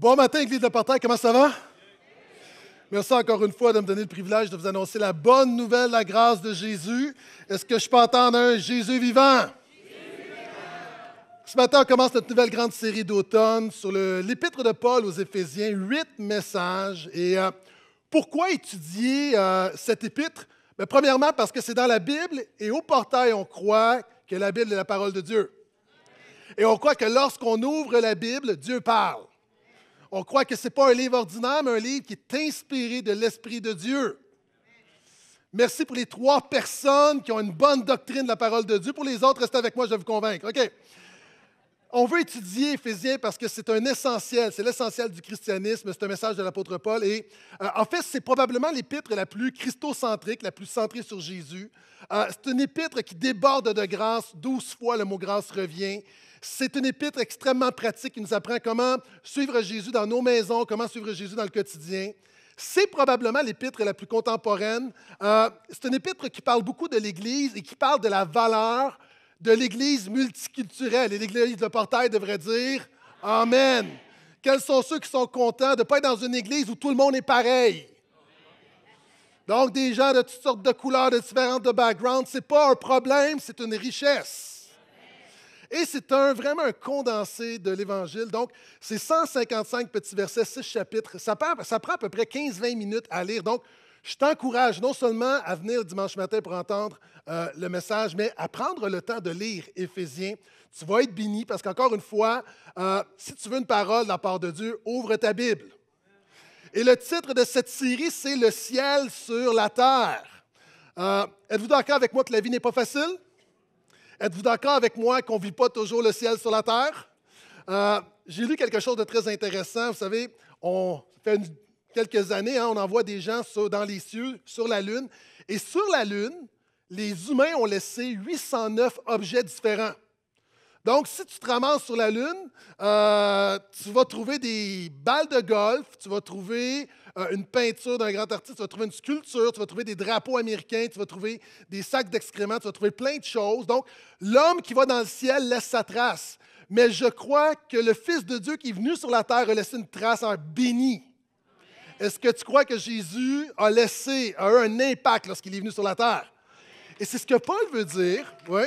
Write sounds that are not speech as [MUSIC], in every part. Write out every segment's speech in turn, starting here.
Bon matin, Église de Portail, comment ça va? Merci encore une fois de me donner le privilège de vous annoncer la bonne nouvelle, la grâce de Jésus. Est-ce que je peux entendre un Jésus vivant? Jésus vivant. Ce matin, on commence notre nouvelle grande série d'automne sur l'épître de Paul aux Éphésiens, huit messages. Et euh, pourquoi étudier cet euh, cette épître? Ben, premièrement, parce que c'est dans la Bible et au portail, on croit que la Bible est la parole de Dieu. Et on croit que lorsqu'on ouvre la Bible, Dieu parle. On croit que ce n'est pas un livre ordinaire, mais un livre qui est inspiré de l'Esprit de Dieu. Merci pour les trois personnes qui ont une bonne doctrine de la parole de Dieu. Pour les autres, restez avec moi, je vais vous convaincre. OK. On veut étudier Éphésiens parce que c'est un essentiel, c'est l'essentiel du christianisme, c'est un message de l'apôtre Paul. Et euh, en fait, c'est probablement l'épître la plus christocentrique, la plus centrée sur Jésus. Euh, c'est une épître qui déborde de grâce. Douze fois, le mot grâce revient. C'est une épître extrêmement pratique qui nous apprend comment suivre Jésus dans nos maisons, comment suivre Jésus dans le quotidien. C'est probablement l'épître la plus contemporaine. Euh, c'est une épître qui parle beaucoup de l'Église et qui parle de la valeur de l'Église multiculturelle. Et l'Église de Portail devrait dire Amen. Quels sont ceux qui sont contents de ne pas être dans une Église où tout le monde est pareil? Donc, des gens de toutes sortes de couleurs, de différentes de backgrounds, ce n'est pas un problème, c'est une richesse. Et c'est un, vraiment un condensé de l'Évangile. Donc, c'est 155 petits versets, 6 chapitres. Ça, ça prend à peu près 15-20 minutes à lire. Donc, je t'encourage non seulement à venir dimanche matin pour entendre euh, le message, mais à prendre le temps de lire Éphésiens. Tu vas être béni parce qu'encore une fois, euh, si tu veux une parole de la part de Dieu, ouvre ta Bible. Et le titre de cette série, c'est Le ciel sur la terre. Euh, êtes-vous d'accord avec moi que la vie n'est pas facile? Êtes-vous d'accord avec moi qu'on ne vit pas toujours le ciel sur la terre? Euh, j'ai lu quelque chose de très intéressant. Vous savez, on fait quelques années, hein, on envoie des gens dans les cieux, sur la Lune. Et sur la Lune, les humains ont laissé 809 objets différents. Donc, si tu te ramasses sur la Lune, euh, tu vas trouver des balles de golf, tu vas trouver euh, une peinture d'un grand artiste, tu vas trouver une sculpture, tu vas trouver des drapeaux américains, tu vas trouver des sacs d'excréments, tu vas trouver plein de choses. Donc, l'homme qui va dans le ciel laisse sa trace. Mais je crois que le Fils de Dieu qui est venu sur la terre a laissé une trace en béni. Est-ce que tu crois que Jésus a laissé, un impact lorsqu'il est venu sur la terre? Et c'est ce que Paul veut dire, oui.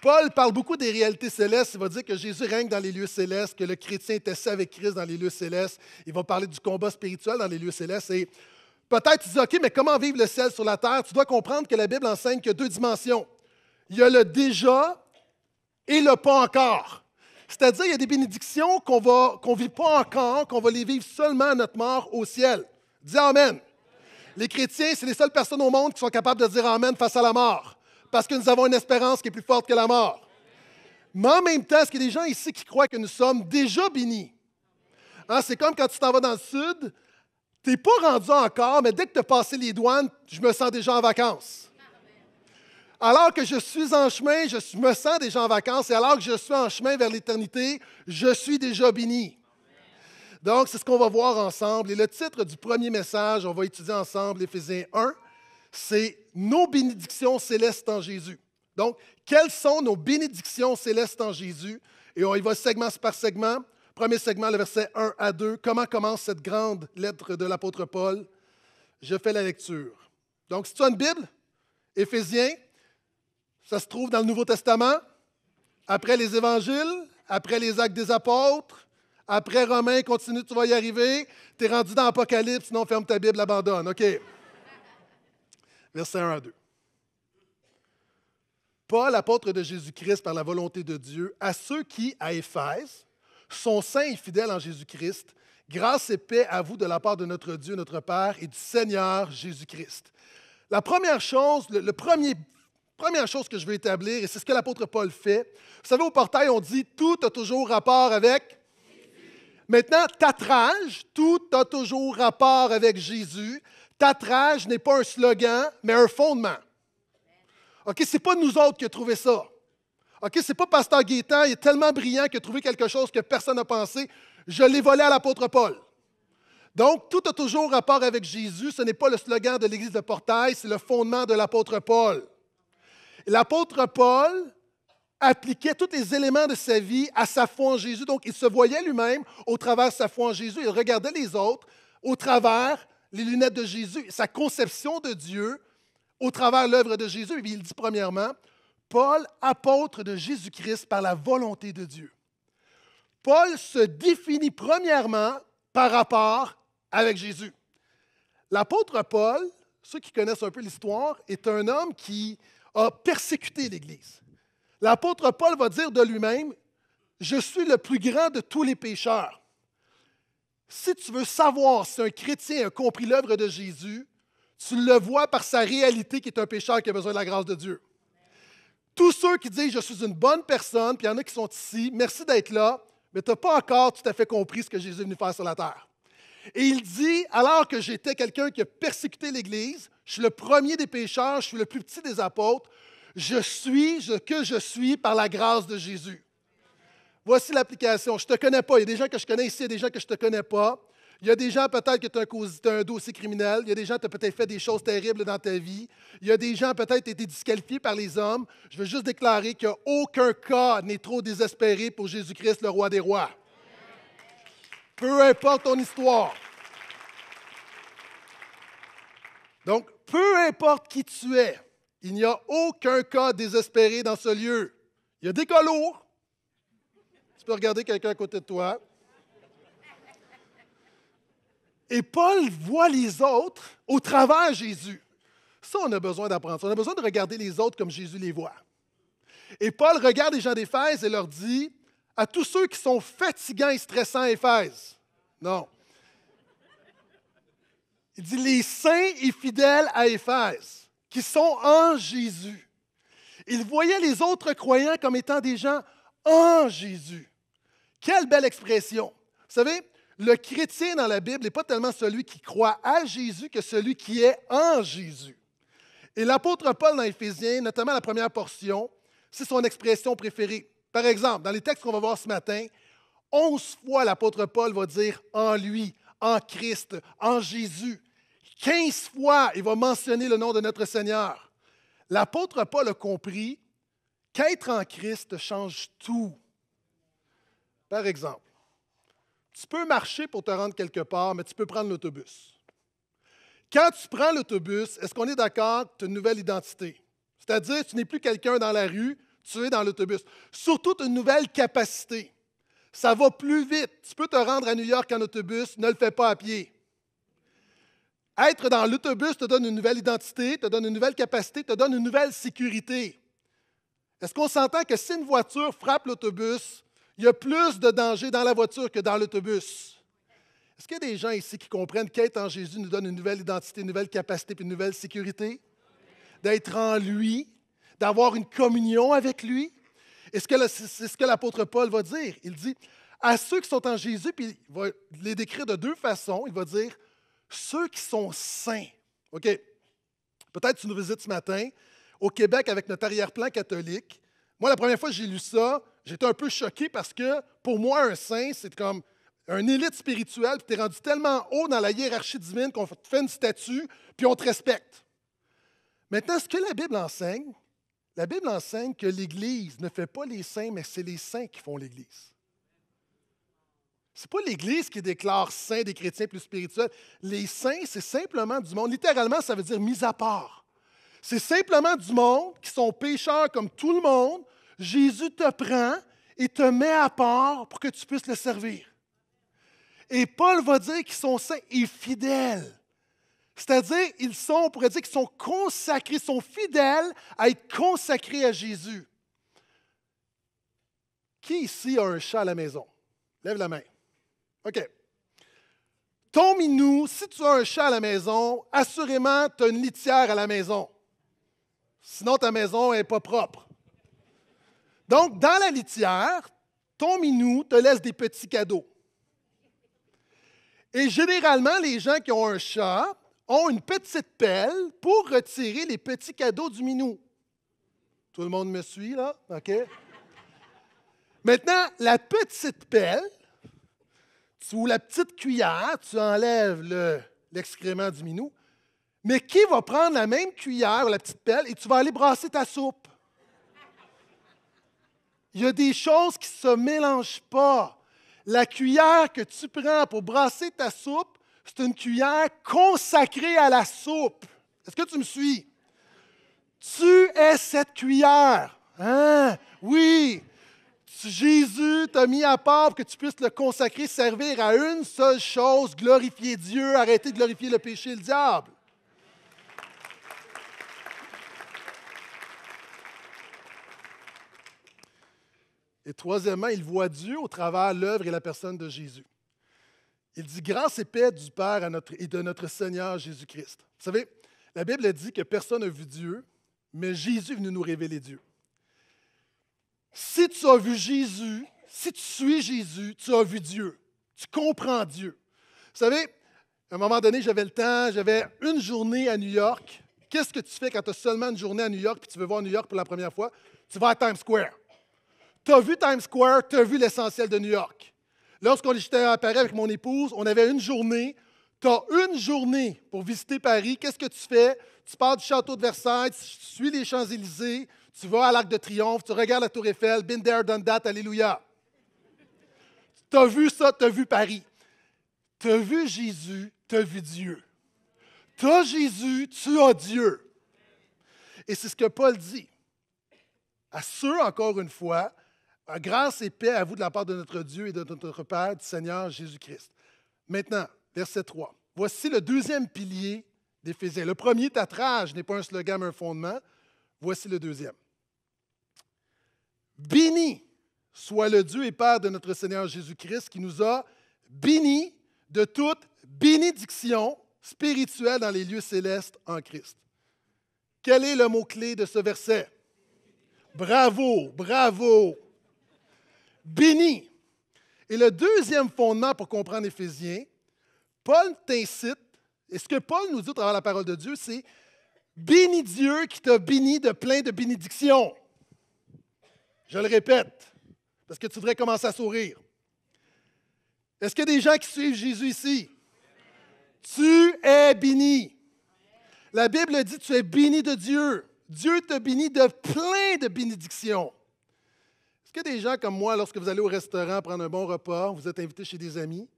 Paul parle beaucoup des réalités célestes. Il va dire que Jésus règne dans les lieux célestes, que le chrétien est assis avec Christ dans les lieux célestes. Il va parler du combat spirituel dans les lieux célestes. Et peut-être tu dis, OK, mais comment vivre le ciel sur la terre? Tu dois comprendre que la Bible enseigne qu'il y a deux dimensions. Il y a le déjà et le pas encore. C'est-à-dire, il y a des bénédictions qu'on ne vit pas encore, qu'on va les vivre seulement à notre mort au ciel. Dis Amen. Les chrétiens, c'est les seules personnes au monde qui sont capables de dire Amen face à la mort parce que nous avons une espérance qui est plus forte que la mort. Mais en même temps, est-ce qu'il y a des gens ici qui croient que nous sommes déjà bénis? Hein, c'est comme quand tu t'en vas dans le sud, tu n'es pas rendu encore, mais dès que tu as passé les douanes, je me sens déjà en vacances. Alors que je suis en chemin, je me sens déjà en vacances, et alors que je suis en chemin vers l'éternité, je suis déjà béni. Donc, c'est ce qu'on va voir ensemble. Et le titre du premier message, on va étudier ensemble Éphésiens 1, c'est nos bénédictions célestes en Jésus. Donc, quelles sont nos bénédictions célestes en Jésus? Et on y va segment par segment. Premier segment, le verset 1 à 2. Comment commence cette grande lettre de l'apôtre Paul? Je fais la lecture. Donc, si tu as une Bible, Éphésiens, ça se trouve dans le Nouveau Testament, après les Évangiles, après les Actes des Apôtres, après Romains, continue, tu vas y arriver. Tu es rendu dans Apocalypse, sinon ferme ta Bible, abandonne. OK. Verset 1 à 2. Paul, apôtre de Jésus-Christ par la volonté de Dieu, à ceux qui, à Éphèse, sont saints et fidèles en Jésus-Christ, grâce et paix à vous de la part de notre Dieu, notre Père et du Seigneur Jésus-Christ. La première chose, le, premier, première chose que je veux établir, et c'est ce que l'apôtre Paul fait, vous savez, au portail, on dit tout a toujours rapport avec. Maintenant, tatrage »,« tout a toujours rapport avec Jésus. « Tatrage » n'est pas un slogan, mais un fondement. OK, c'est pas nous autres qui avons trouvé ça. OK, c'est pas Pasteur Guétan, il est tellement brillant qu'il a trouvé quelque chose que personne n'a pensé. Je l'ai volé à l'apôtre Paul. Donc, tout a toujours rapport avec Jésus. Ce n'est pas le slogan de l'Église de Portail, c'est le fondement de l'apôtre Paul. L'apôtre Paul appliquait tous les éléments de sa vie à sa foi en Jésus. Donc, il se voyait lui-même au travers de sa foi en Jésus. Il regardait les autres au travers les lunettes de Jésus, sa conception de Dieu au travers l'œuvre de Jésus. il dit premièrement, Paul, apôtre de Jésus-Christ par la volonté de Dieu. Paul se définit premièrement par rapport avec Jésus. L'apôtre Paul, ceux qui connaissent un peu l'histoire, est un homme qui a persécuté l'Église. L'apôtre Paul va dire de lui-même, je suis le plus grand de tous les pécheurs. Si tu veux savoir si un chrétien a compris l'œuvre de Jésus, tu le vois par sa réalité qui est un pécheur qui a besoin de la grâce de Dieu. Tous ceux qui disent je suis une bonne personne, puis il y en a qui sont ici, merci d'être là, mais tu n'as pas encore tout à fait compris ce que Jésus est venu faire sur la terre. Et il dit alors que j'étais quelqu'un qui a persécuté l'Église, je suis le premier des pécheurs, je suis le plus petit des apôtres, je suis ce que je suis par la grâce de Jésus. Voici l'application. Je ne te connais pas. Il y a des gens que je connais ici, il y a des gens que je ne te connais pas. Il y a des gens peut-être que tu as, un dossier criminel. Il y a des gens qui tu peut-être fait des choses terribles dans ta vie. Il y a des gens peut-être été disqualifié par les hommes. Je veux juste déclarer qu'aucun cas n'est trop désespéré pour Jésus-Christ, le roi des rois. Peu importe ton histoire. Donc, peu importe qui tu es, il n'y a aucun cas désespéré dans ce lieu. Il y a des colos peux regarder quelqu'un à côté de toi. Et Paul voit les autres au travers de Jésus. Ça, on a besoin d'apprendre. On a besoin de regarder les autres comme Jésus les voit. Et Paul regarde les gens d'Éphèse et leur dit à tous ceux qui sont fatigants et stressants à Éphèse. Non. Il dit les saints et fidèles à Éphèse, qui sont en Jésus. Il voyait les autres croyants comme étant des gens en Jésus. Quelle belle expression. Vous savez, le chrétien dans la Bible n'est pas tellement celui qui croit à Jésus que celui qui est en Jésus. Et l'apôtre Paul dans Éphésiens, notamment la première portion, c'est son expression préférée. Par exemple, dans les textes qu'on va voir ce matin, onze fois l'apôtre Paul va dire en lui, en Christ, en Jésus. Quinze fois, il va mentionner le nom de notre Seigneur. L'apôtre Paul a compris qu'être en Christ change tout. Par exemple, tu peux marcher pour te rendre quelque part, mais tu peux prendre l'autobus. Quand tu prends l'autobus, est-ce qu'on est, d'accord tu as une nouvelle identité? C'est-à-dire, tu n'es plus quelqu'un dans la rue, tu es dans l'autobus. Surtout, tu as une nouvelle capacité. Ça va plus vite. Tu peux te rendre à New York en autobus, ne le fais pas à pied. Être dans l'autobus te donne une nouvelle identité, te donne une nouvelle capacité, te donne une nouvelle sécurité. Est-ce qu'on s'entend que si une voiture frappe l'autobus, il y a plus de danger dans la voiture que dans l'autobus. Est-ce qu'il y a des gens ici qui comprennent qu'être en Jésus nous donne une nouvelle identité, une nouvelle capacité, une nouvelle sécurité? D'être en lui, d'avoir une communion avec lui? que c'est ce que l'apôtre Paul va dire. Il dit à ceux qui sont en Jésus, puis il va les décrire de deux façons. Il va dire ceux qui sont saints. OK. Peut-être tu nous visites ce matin au Québec avec notre arrière-plan catholique. Moi, la première fois que j'ai lu ça, j'étais un peu choqué parce que pour moi, un saint, c'est comme un élite spirituelle, qui tu es rendu tellement haut dans la hiérarchie divine qu'on te fait une statue, puis on te respecte. Maintenant, ce que la Bible enseigne, la Bible enseigne que l'Église ne fait pas les saints, mais c'est les saints qui font l'Église. Ce n'est pas l'Église qui déclare saints des chrétiens plus spirituels. Les saints, c'est simplement du monde. Littéralement, ça veut dire mis à part. C'est simplement du monde qui sont pécheurs comme tout le monde, Jésus te prend et te met à part pour que tu puisses le servir. Et Paul va dire qu'ils sont saints et fidèles. C'est-à-dire, ils sont, on pourrait dire qu'ils sont consacrés, sont fidèles à être consacrés à Jésus. Qui ici a un chat à la maison? Lève la main. OK. Ton minou, si tu as un chat à la maison, assurément, tu as une litière à la maison. Sinon, ta maison n'est pas propre. Donc, dans la litière, ton minou te laisse des petits cadeaux. Et généralement, les gens qui ont un chat ont une petite pelle pour retirer les petits cadeaux du minou. Tout le monde me suit, là? OK? Maintenant, la petite pelle, ou la petite cuillère, tu enlèves l'excrément du minou, mais qui va prendre la même cuillère ou la petite pelle et tu vas aller brasser ta soupe? Il y a des choses qui ne se mélangent pas. La cuillère que tu prends pour brasser ta soupe, c'est une cuillère consacrée à la soupe. Est-ce que tu me suis? Tu es cette cuillère. Hein? Oui. Jésus t'a mis à part pour que tu puisses le consacrer, servir à une seule chose, glorifier Dieu, arrêter de glorifier le péché et le diable. Et troisièmement, il voit Dieu au travers l'œuvre et la personne de Jésus. Il dit grâce et paix du Père à notre, et de notre Seigneur Jésus-Christ. Vous savez, la Bible dit que personne n'a vu Dieu, mais Jésus est venu nous révéler Dieu. Si tu as vu Jésus, si tu suis Jésus, tu as vu Dieu. Tu comprends Dieu. Vous savez, à un moment donné, j'avais le temps, j'avais une journée à New York. Qu'est-ce que tu fais quand tu as seulement une journée à New York et tu veux voir New York pour la première fois? Tu vas à Times Square. Tu vu Times Square, tu as vu l'essentiel de New York. Lorsqu'on était à Paris avec mon épouse, on avait une journée. Tu as une journée pour visiter Paris. Qu'est-ce que tu fais? Tu pars du château de Versailles, tu suis les Champs-Élysées, tu vas à l'Arc de Triomphe, tu regardes la Tour Eiffel, been there, done that, alléluia. Tu as vu ça, tu as vu Paris. Tu as vu Jésus, tu vu Dieu. T'as Jésus, tu as Dieu. Et c'est ce que Paul dit. À ceux, encore une fois, ah, grâce et paix à vous de la part de notre Dieu et de notre Père, du Seigneur Jésus-Christ. Maintenant, verset 3. Voici le deuxième pilier d'Éphésiens. Le premier, Tatrage, n'est pas un slogan, mais un fondement. Voici le deuxième. Béni soit le Dieu et Père de notre Seigneur Jésus-Christ qui nous a bénis de toute bénédiction spirituelle dans les lieux célestes en Christ. Quel est le mot-clé de ce verset? Bravo, bravo béni. Et le deuxième fondement pour comprendre Éphésiens, Paul t'incite, et ce que Paul nous dit à travers la parole de Dieu, c'est Bénis Dieu qui t'a béni de plein de bénédictions. Je le répète, parce que tu devrais commencer à sourire. Est-ce qu'il y a des gens qui suivent Jésus ici? Tu es béni. La Bible dit tu es béni de Dieu. Dieu te béni de plein de bénédictions. Est-ce que des gens comme moi, lorsque vous allez au restaurant prendre un bon repas, vous êtes invité chez des amis,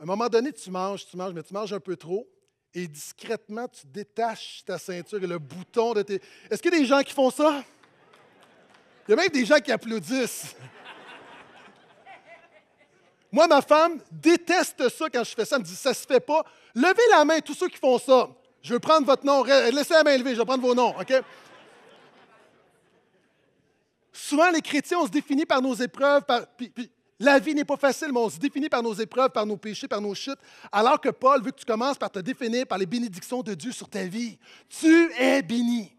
à un moment donné, tu manges, tu manges, mais tu manges un peu trop, et discrètement, tu détaches ta ceinture et le bouton de tes. Est-ce qu'il y a des gens qui font ça? Il y a même des gens qui applaudissent. Moi, ma femme déteste ça quand je fais ça. Elle me dit Ça se fait pas. Levez la main, tous ceux qui font ça. Je veux prendre votre nom. Laissez la main levée, je vais prendre vos noms, OK? Souvent, les chrétiens, on se définit par nos épreuves. la vie n'est pas facile, mais on se définit par nos épreuves, par nos péchés, par nos chutes. Alors que Paul veut que tu commences par te définir par les bénédictions de Dieu sur ta vie. Tu es béni.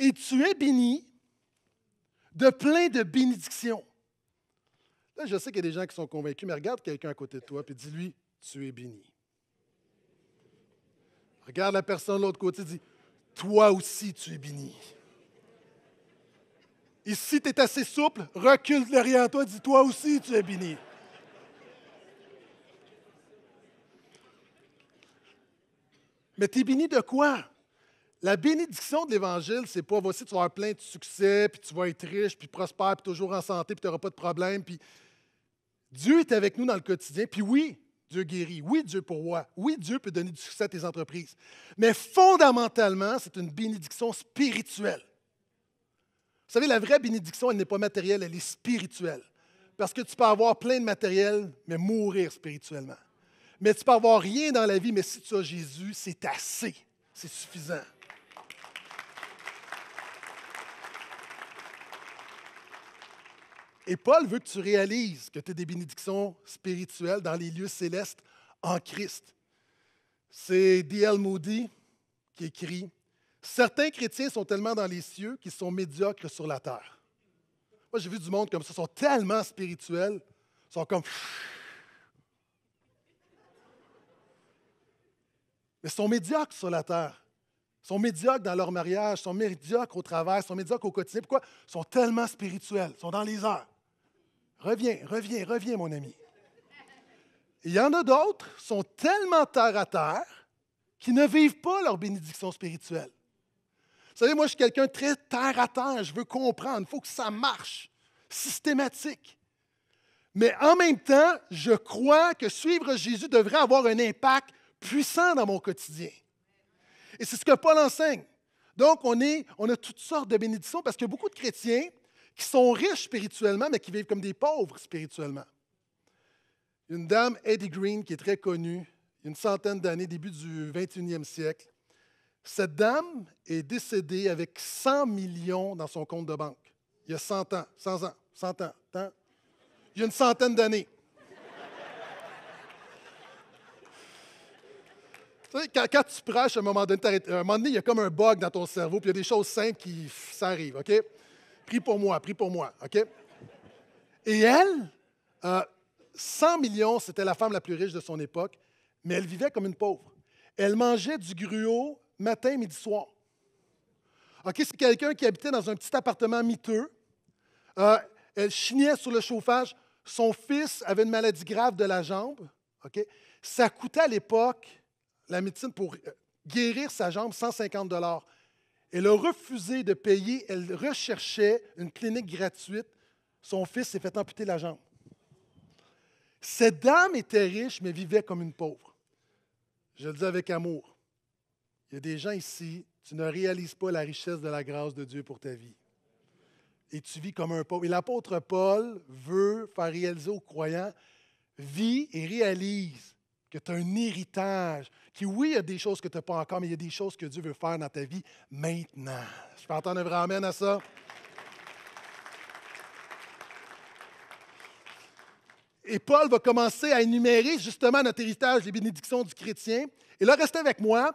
Et tu es béni de plein de bénédictions. Là, je sais qu'il y a des gens qui sont convaincus, mais regarde quelqu'un à côté de toi et dis-lui, tu es béni. Regarde la personne de l'autre côté et dis, toi aussi tu es béni si tu es assez souple, recule derrière toi, dis-toi aussi, tu es béni. Mais tu es béni de quoi? La bénédiction de l'Évangile, c'est pas voici, tu vas avoir plein de succès, puis tu vas être riche, puis prospère, puis toujours en santé, puis tu n'auras pas de problème. Puis Dieu est avec nous dans le quotidien, puis oui, Dieu guérit, oui, Dieu pourvoit, oui, Dieu peut donner du succès à tes entreprises. Mais fondamentalement, c'est une bénédiction spirituelle. Vous savez, la vraie bénédiction, elle n'est pas matérielle, elle est spirituelle. Parce que tu peux avoir plein de matériel, mais mourir spirituellement. Mais tu peux avoir rien dans la vie, mais si tu as Jésus, c'est assez. C'est suffisant. Et Paul veut que tu réalises que tu as des bénédictions spirituelles dans les lieux célestes en Christ. C'est D.L. Moody qui écrit Certains chrétiens sont tellement dans les cieux qu'ils sont médiocres sur la terre. Moi, j'ai vu du monde comme ça, ils sont tellement spirituels, ils sont comme. [LAUGHS] Mais ils sont médiocres sur la terre. Ils sont médiocres dans leur mariage, ils sont médiocres au travail, ils sont médiocres au quotidien. Pourquoi? Ils sont tellement spirituels, ils sont dans les heures. Reviens, reviens, reviens, mon ami. Il y en a d'autres sont tellement terre à terre qu'ils ne vivent pas leur bénédiction spirituelle savez, moi, je suis quelqu'un très terre à terre. Je veux comprendre. Il faut que ça marche. Systématique. Mais en même temps, je crois que suivre Jésus devrait avoir un impact puissant dans mon quotidien. Et c'est ce que Paul enseigne. Donc, on, est, on a toutes sortes de bénédictions parce qu'il y a beaucoup de chrétiens qui sont riches spirituellement, mais qui vivent comme des pauvres spirituellement. Une dame, Eddie Green, qui est très connue, une centaine d'années, début du 21e siècle, cette dame est décédée avec 100 millions dans son compte de banque. Il y a 100 ans, 100 ans, 100 ans, il y a une centaine d'années. quand, tu prêches, à un moment donné, il y a comme un bug dans ton cerveau, puis il y a des choses simples qui s'arrivent, OK? Prie pour moi, prie pour moi, OK? Et elle, 100 euh, millions, c'était la femme la plus riche de son époque, mais elle vivait comme une pauvre. Elle mangeait du gruau matin, midi, soir. OK, c'est quelqu'un qui habitait dans un petit appartement miteux. Euh, elle chignait sur le chauffage. Son fils avait une maladie grave de la jambe. Ça coûtait à l'époque, la médecine pour euh, guérir sa jambe, 150 Elle a refusé de payer. Elle recherchait une clinique gratuite. Son fils s'est fait amputer la jambe. Cette dame était riche, mais vivait comme une pauvre. Je le dis avec amour. Il y a des gens ici, tu ne réalises pas la richesse de la grâce de Dieu pour ta vie. Et tu vis comme un pauvre. Et l'apôtre Paul veut faire réaliser aux croyants, vis et réalise que tu as un héritage, qui oui, il y a des choses que tu n'as pas encore, mais il y a des choses que Dieu veut faire dans ta vie maintenant. Je peux entendre un vrai amen à ça? Et Paul va commencer à énumérer justement notre héritage, les bénédictions du chrétien. Et là, restez avec moi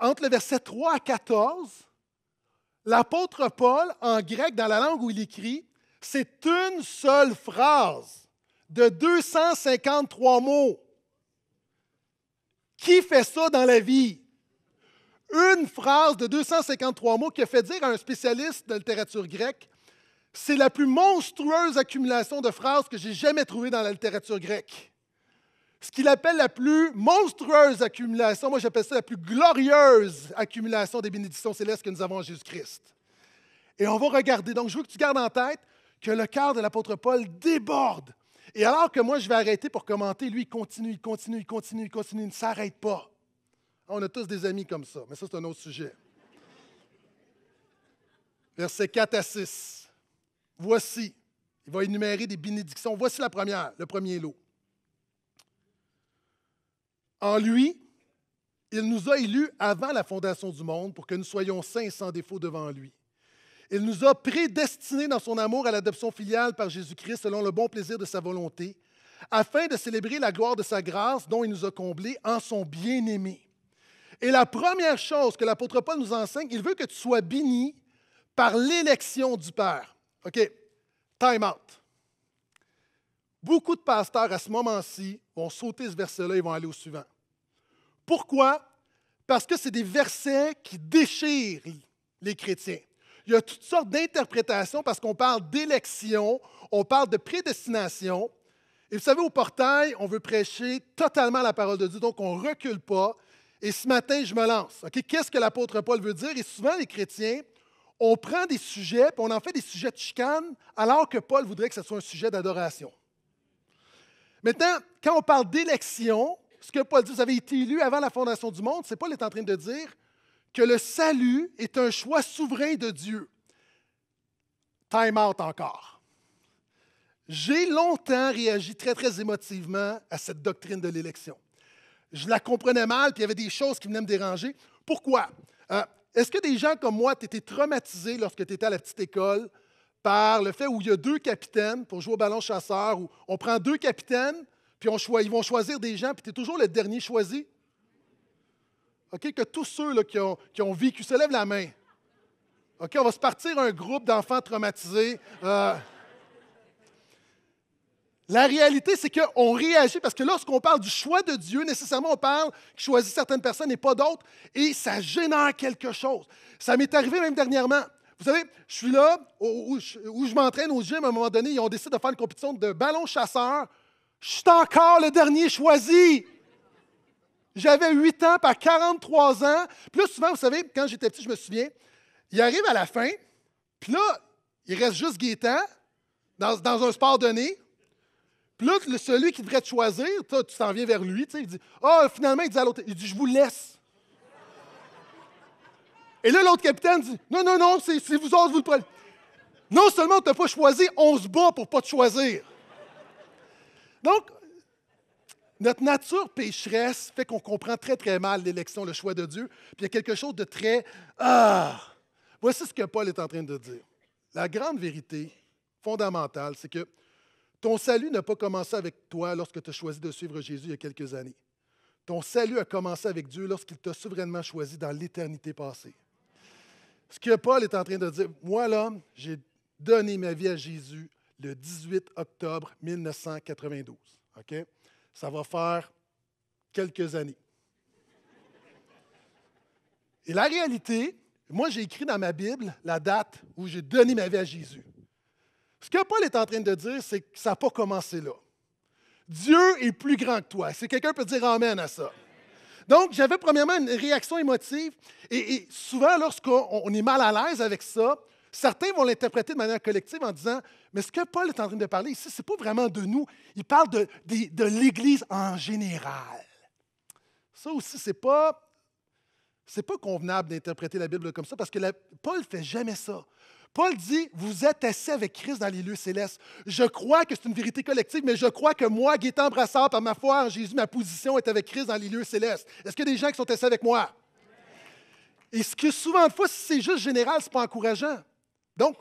entre le verset 3 à 14, l'apôtre Paul, en grec, dans la langue où il écrit, c'est une seule phrase de 253 mots. Qui fait ça dans la vie? Une phrase de 253 mots qui a fait dire à un spécialiste de littérature grecque, c'est la plus monstrueuse accumulation de phrases que j'ai jamais trouvée dans la littérature grecque ce qu'il appelle la plus monstrueuse accumulation, moi j'appelle ça la plus glorieuse accumulation des bénédictions célestes que nous avons en Jésus-Christ. Et on va regarder, donc je veux que tu gardes en tête que le cœur de l'apôtre Paul déborde. Et alors que moi je vais arrêter pour commenter, lui il continue, il continue, il continue, il continue, il ne s'arrête pas. Ah, on a tous des amis comme ça, mais ça c'est un autre sujet. Versets 4 à 6. Voici, il va énumérer des bénédictions. Voici la première, le premier lot. En lui, il nous a élus avant la fondation du monde pour que nous soyons saints sans défaut devant lui. Il nous a prédestinés dans son amour à l'adoption filiale par Jésus-Christ selon le bon plaisir de sa volonté, afin de célébrer la gloire de sa grâce dont il nous a comblés en son bien-aimé. Et la première chose que l'apôtre Paul nous enseigne, il veut que tu sois béni par l'élection du Père. OK, time out. Beaucoup de pasteurs, à ce moment-ci, vont sauter ce verset-là et vont aller au suivant. Pourquoi? Parce que c'est des versets qui déchirent les chrétiens. Il y a toutes sortes d'interprétations parce qu'on parle d'élection, on parle de prédestination. Et vous savez, au portail, on veut prêcher totalement la parole de Dieu, donc on ne recule pas. Et ce matin, je me lance. Qu'est-ce que l'apôtre Paul veut dire? Et souvent, les chrétiens, on prend des sujets, puis on en fait des sujets de chicane, alors que Paul voudrait que ce soit un sujet d'adoration. Maintenant, quand on parle d'élection, ce que Paul dit, vous avez été élu avant la fondation du monde, c'est Paul est en train de dire que le salut est un choix souverain de Dieu. Time out encore. J'ai longtemps réagi très, très émotivement à cette doctrine de l'élection. Je la comprenais mal, puis il y avait des choses qui venaient me déranger. Pourquoi? Euh, est-ce que des gens comme moi, tu étais traumatisé lorsque tu étais à la petite école par le fait où il y a deux capitaines pour jouer au ballon chasseur, où on prend deux capitaines, puis ils vont choisir des gens, puis tu es toujours le dernier choisi. OK? Que tous ceux qui, ont, vécu se lèvent la main. OK? On va se partir un groupe d'enfants traumatisés. Euh. la réalité, c'est qu'on réagit parce que lorsqu'on parle du choix de Dieu, nécessairement, on parle qu'il choisit certaines personnes et pas d'autres, et ça génère quelque chose. Ça m'est arrivé même dernièrement. Vous savez, je suis là, où, je m'entraîne au gym, à un moment donné, ils ont décidé de faire une compétition de ballon chasseur. Je suis encore le dernier choisi. J'avais 8 ans, par 43 ans. Plus souvent, vous savez, quand j'étais petit, je me souviens, il arrive à la fin, puis là, il reste juste Gaétan dans, un sport donné. Puis là, celui qui devrait te choisir, tu t'en viens vers lui, il dit oh, finalement, il dit à l'autre, il dit Je vous laisse. Et là, l'autre capitaine dit Non, non, non, c'est vous autres, vous le prenez. Non seulement on t'a pas choisi, on se bat pour ne pas te choisir. Donc, notre nature pécheresse fait qu'on comprend très, très mal l'élection, le choix de Dieu. Puis il y a quelque chose de très Ah Voici ce que Paul est en train de dire. La grande vérité fondamentale, c'est que ton salut n'a pas commencé avec toi lorsque tu as choisi de suivre Jésus il y a quelques années. Ton salut a commencé avec Dieu lorsqu'il t'a souverainement choisi dans l'éternité passée. Ce que Paul est en train de dire, moi là, j'ai donné ma vie à Jésus le 18 octobre 1992. Ça va faire quelques années. Et la réalité, moi j'ai écrit dans ma Bible la date où j'ai donné ma vie à Jésus. Ce que Paul est en train de dire, c'est que ça n'a pas commencé là. Dieu est plus grand que toi. Si quelqu'un peut dire Amen à ça. Donc, j'avais premièrement une réaction émotive. Et, souvent, lorsqu'on est mal à l'aise avec ça, certains vont l'interpréter de manière collective en disant Mais ce que Paul est en train de parler ici, ce n'est pas vraiment de nous. Il parle de, l'Église en général. Ça aussi, ce n'est pas, pas convenable d'interpréter la Bible comme ça parce que Paul ne fait jamais ça. Paul dit, vous êtes assis avec Christ dans les lieux célestes. Je crois que c'est une vérité collective, mais je crois que moi, est Brassard, par ma foi en Jésus, ma position est avec Christ dans les lieux célestes. Est-ce qu'il y a des gens qui sont assis avec moi? Et ce que souvent, de fois, si c'est juste général, ce n'est pas encourageant. Donc,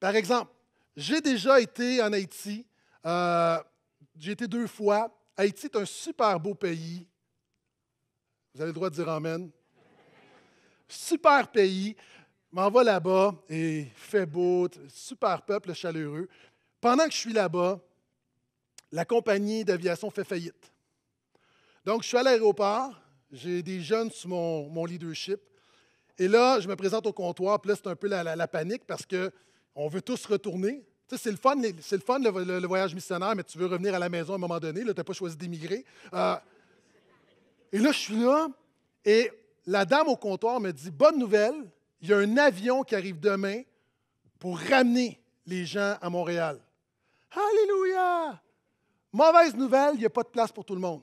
par exemple, j'ai déjà été en Haïti. Euh, j'ai été deux fois. Haïti est un super beau pays. Vous avez le droit de dire Amen. Super pays m'envoie là-bas et fait beau, super peuple chaleureux. Pendant que je suis là-bas, la compagnie d'aviation fait faillite. Donc, je suis à l'aéroport, j'ai des jeunes sous mon, leadership. Et là, je me présente au comptoir, puis là, c'est un peu la, panique parce qu'on veut tous retourner. Tu sais, c'est le fun, c'est le, fun le, voyage missionnaire, mais tu veux revenir à la maison à un moment donné. Là, tu n'as pas choisi d'émigrer. Euh, et là, je suis là, et la dame au comptoir me dit Bonne nouvelle, il y a un avion qui arrive demain pour ramener les gens à Montréal. Alléluia! Mauvaise nouvelle, il n'y a pas de place pour tout le monde.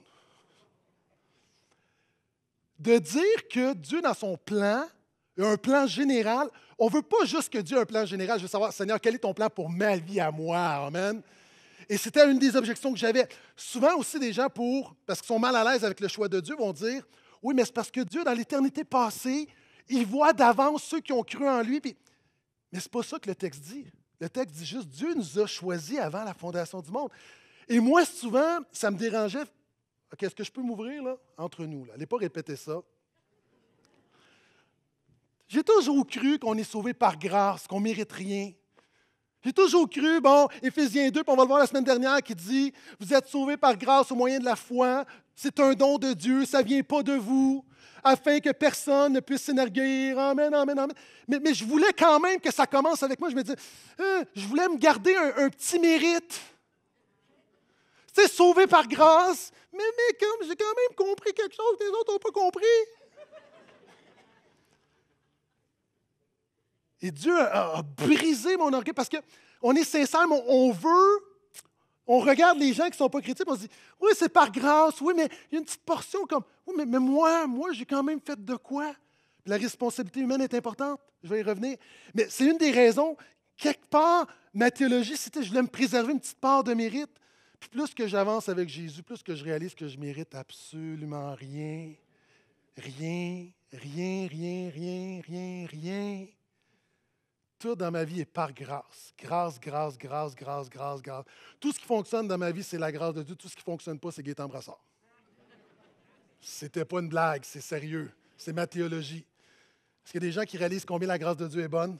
De dire que Dieu, dans son plan, a un plan général, on ne veut pas juste que Dieu ait un plan général, je veux savoir, Seigneur, quel est ton plan pour ma vie à moi? Amen. Et c'était une des objections que j'avais. Souvent aussi, des gens, pour, parce qu'ils sont mal à l'aise avec le choix de Dieu, vont dire Oui, mais c'est parce que Dieu, dans l'éternité passée, il voit d'avance ceux qui ont cru en lui. Mais ce n'est pas ça que le texte dit. Le texte dit juste Dieu nous a choisis avant la fondation du monde. Et moi, souvent, ça me dérangeait. Est-ce que je peux m'ouvrir là, entre nous? Là? Allez pas répéter ça. J'ai toujours cru qu'on est sauvé par grâce, qu'on ne mérite rien. J'ai toujours cru, bon, Éphésiens 2, puis on va le voir la semaine dernière, qui dit Vous êtes sauvés par grâce au moyen de la foi. C'est un don de Dieu, ça ne vient pas de vous afin que personne ne puisse s'énerguer. Amen, amen, amen. Mais, je voulais quand même que ça commence avec moi. Je me dis, euh, je voulais me garder un, petit mérite. C'est sauvé par grâce. Mais, mais comme j'ai quand même compris quelque chose que les autres n'ont pas compris. Et Dieu a, a brisé mon orgueil parce qu'on est sincère, mais on veut on regarde les gens qui ne sont pas critiques, on se dit Oui, c'est par grâce, oui, mais il y a une petite portion comme Oui, mais, mais moi, moi, j'ai quand même fait de quoi? La responsabilité humaine est importante, je vais y revenir. Mais c'est une des raisons, quelque part, ma théologie, c'était je voulais me préserver une petite part de mérite. Puis plus que j'avance avec Jésus, plus que je réalise que je mérite absolument rien. Rien, rien, rien, rien, rien, rien dans ma vie est par grâce. Grâce, grâce, grâce, grâce, grâce, grâce. Tout ce qui fonctionne dans ma vie, c'est la grâce de Dieu. Tout ce qui ne fonctionne pas, c'est Gaétan Brassard. C'était pas une blague, c'est sérieux. C'est ma théologie. Est-ce qu'il y a des gens qui réalisent combien la grâce de Dieu est bonne?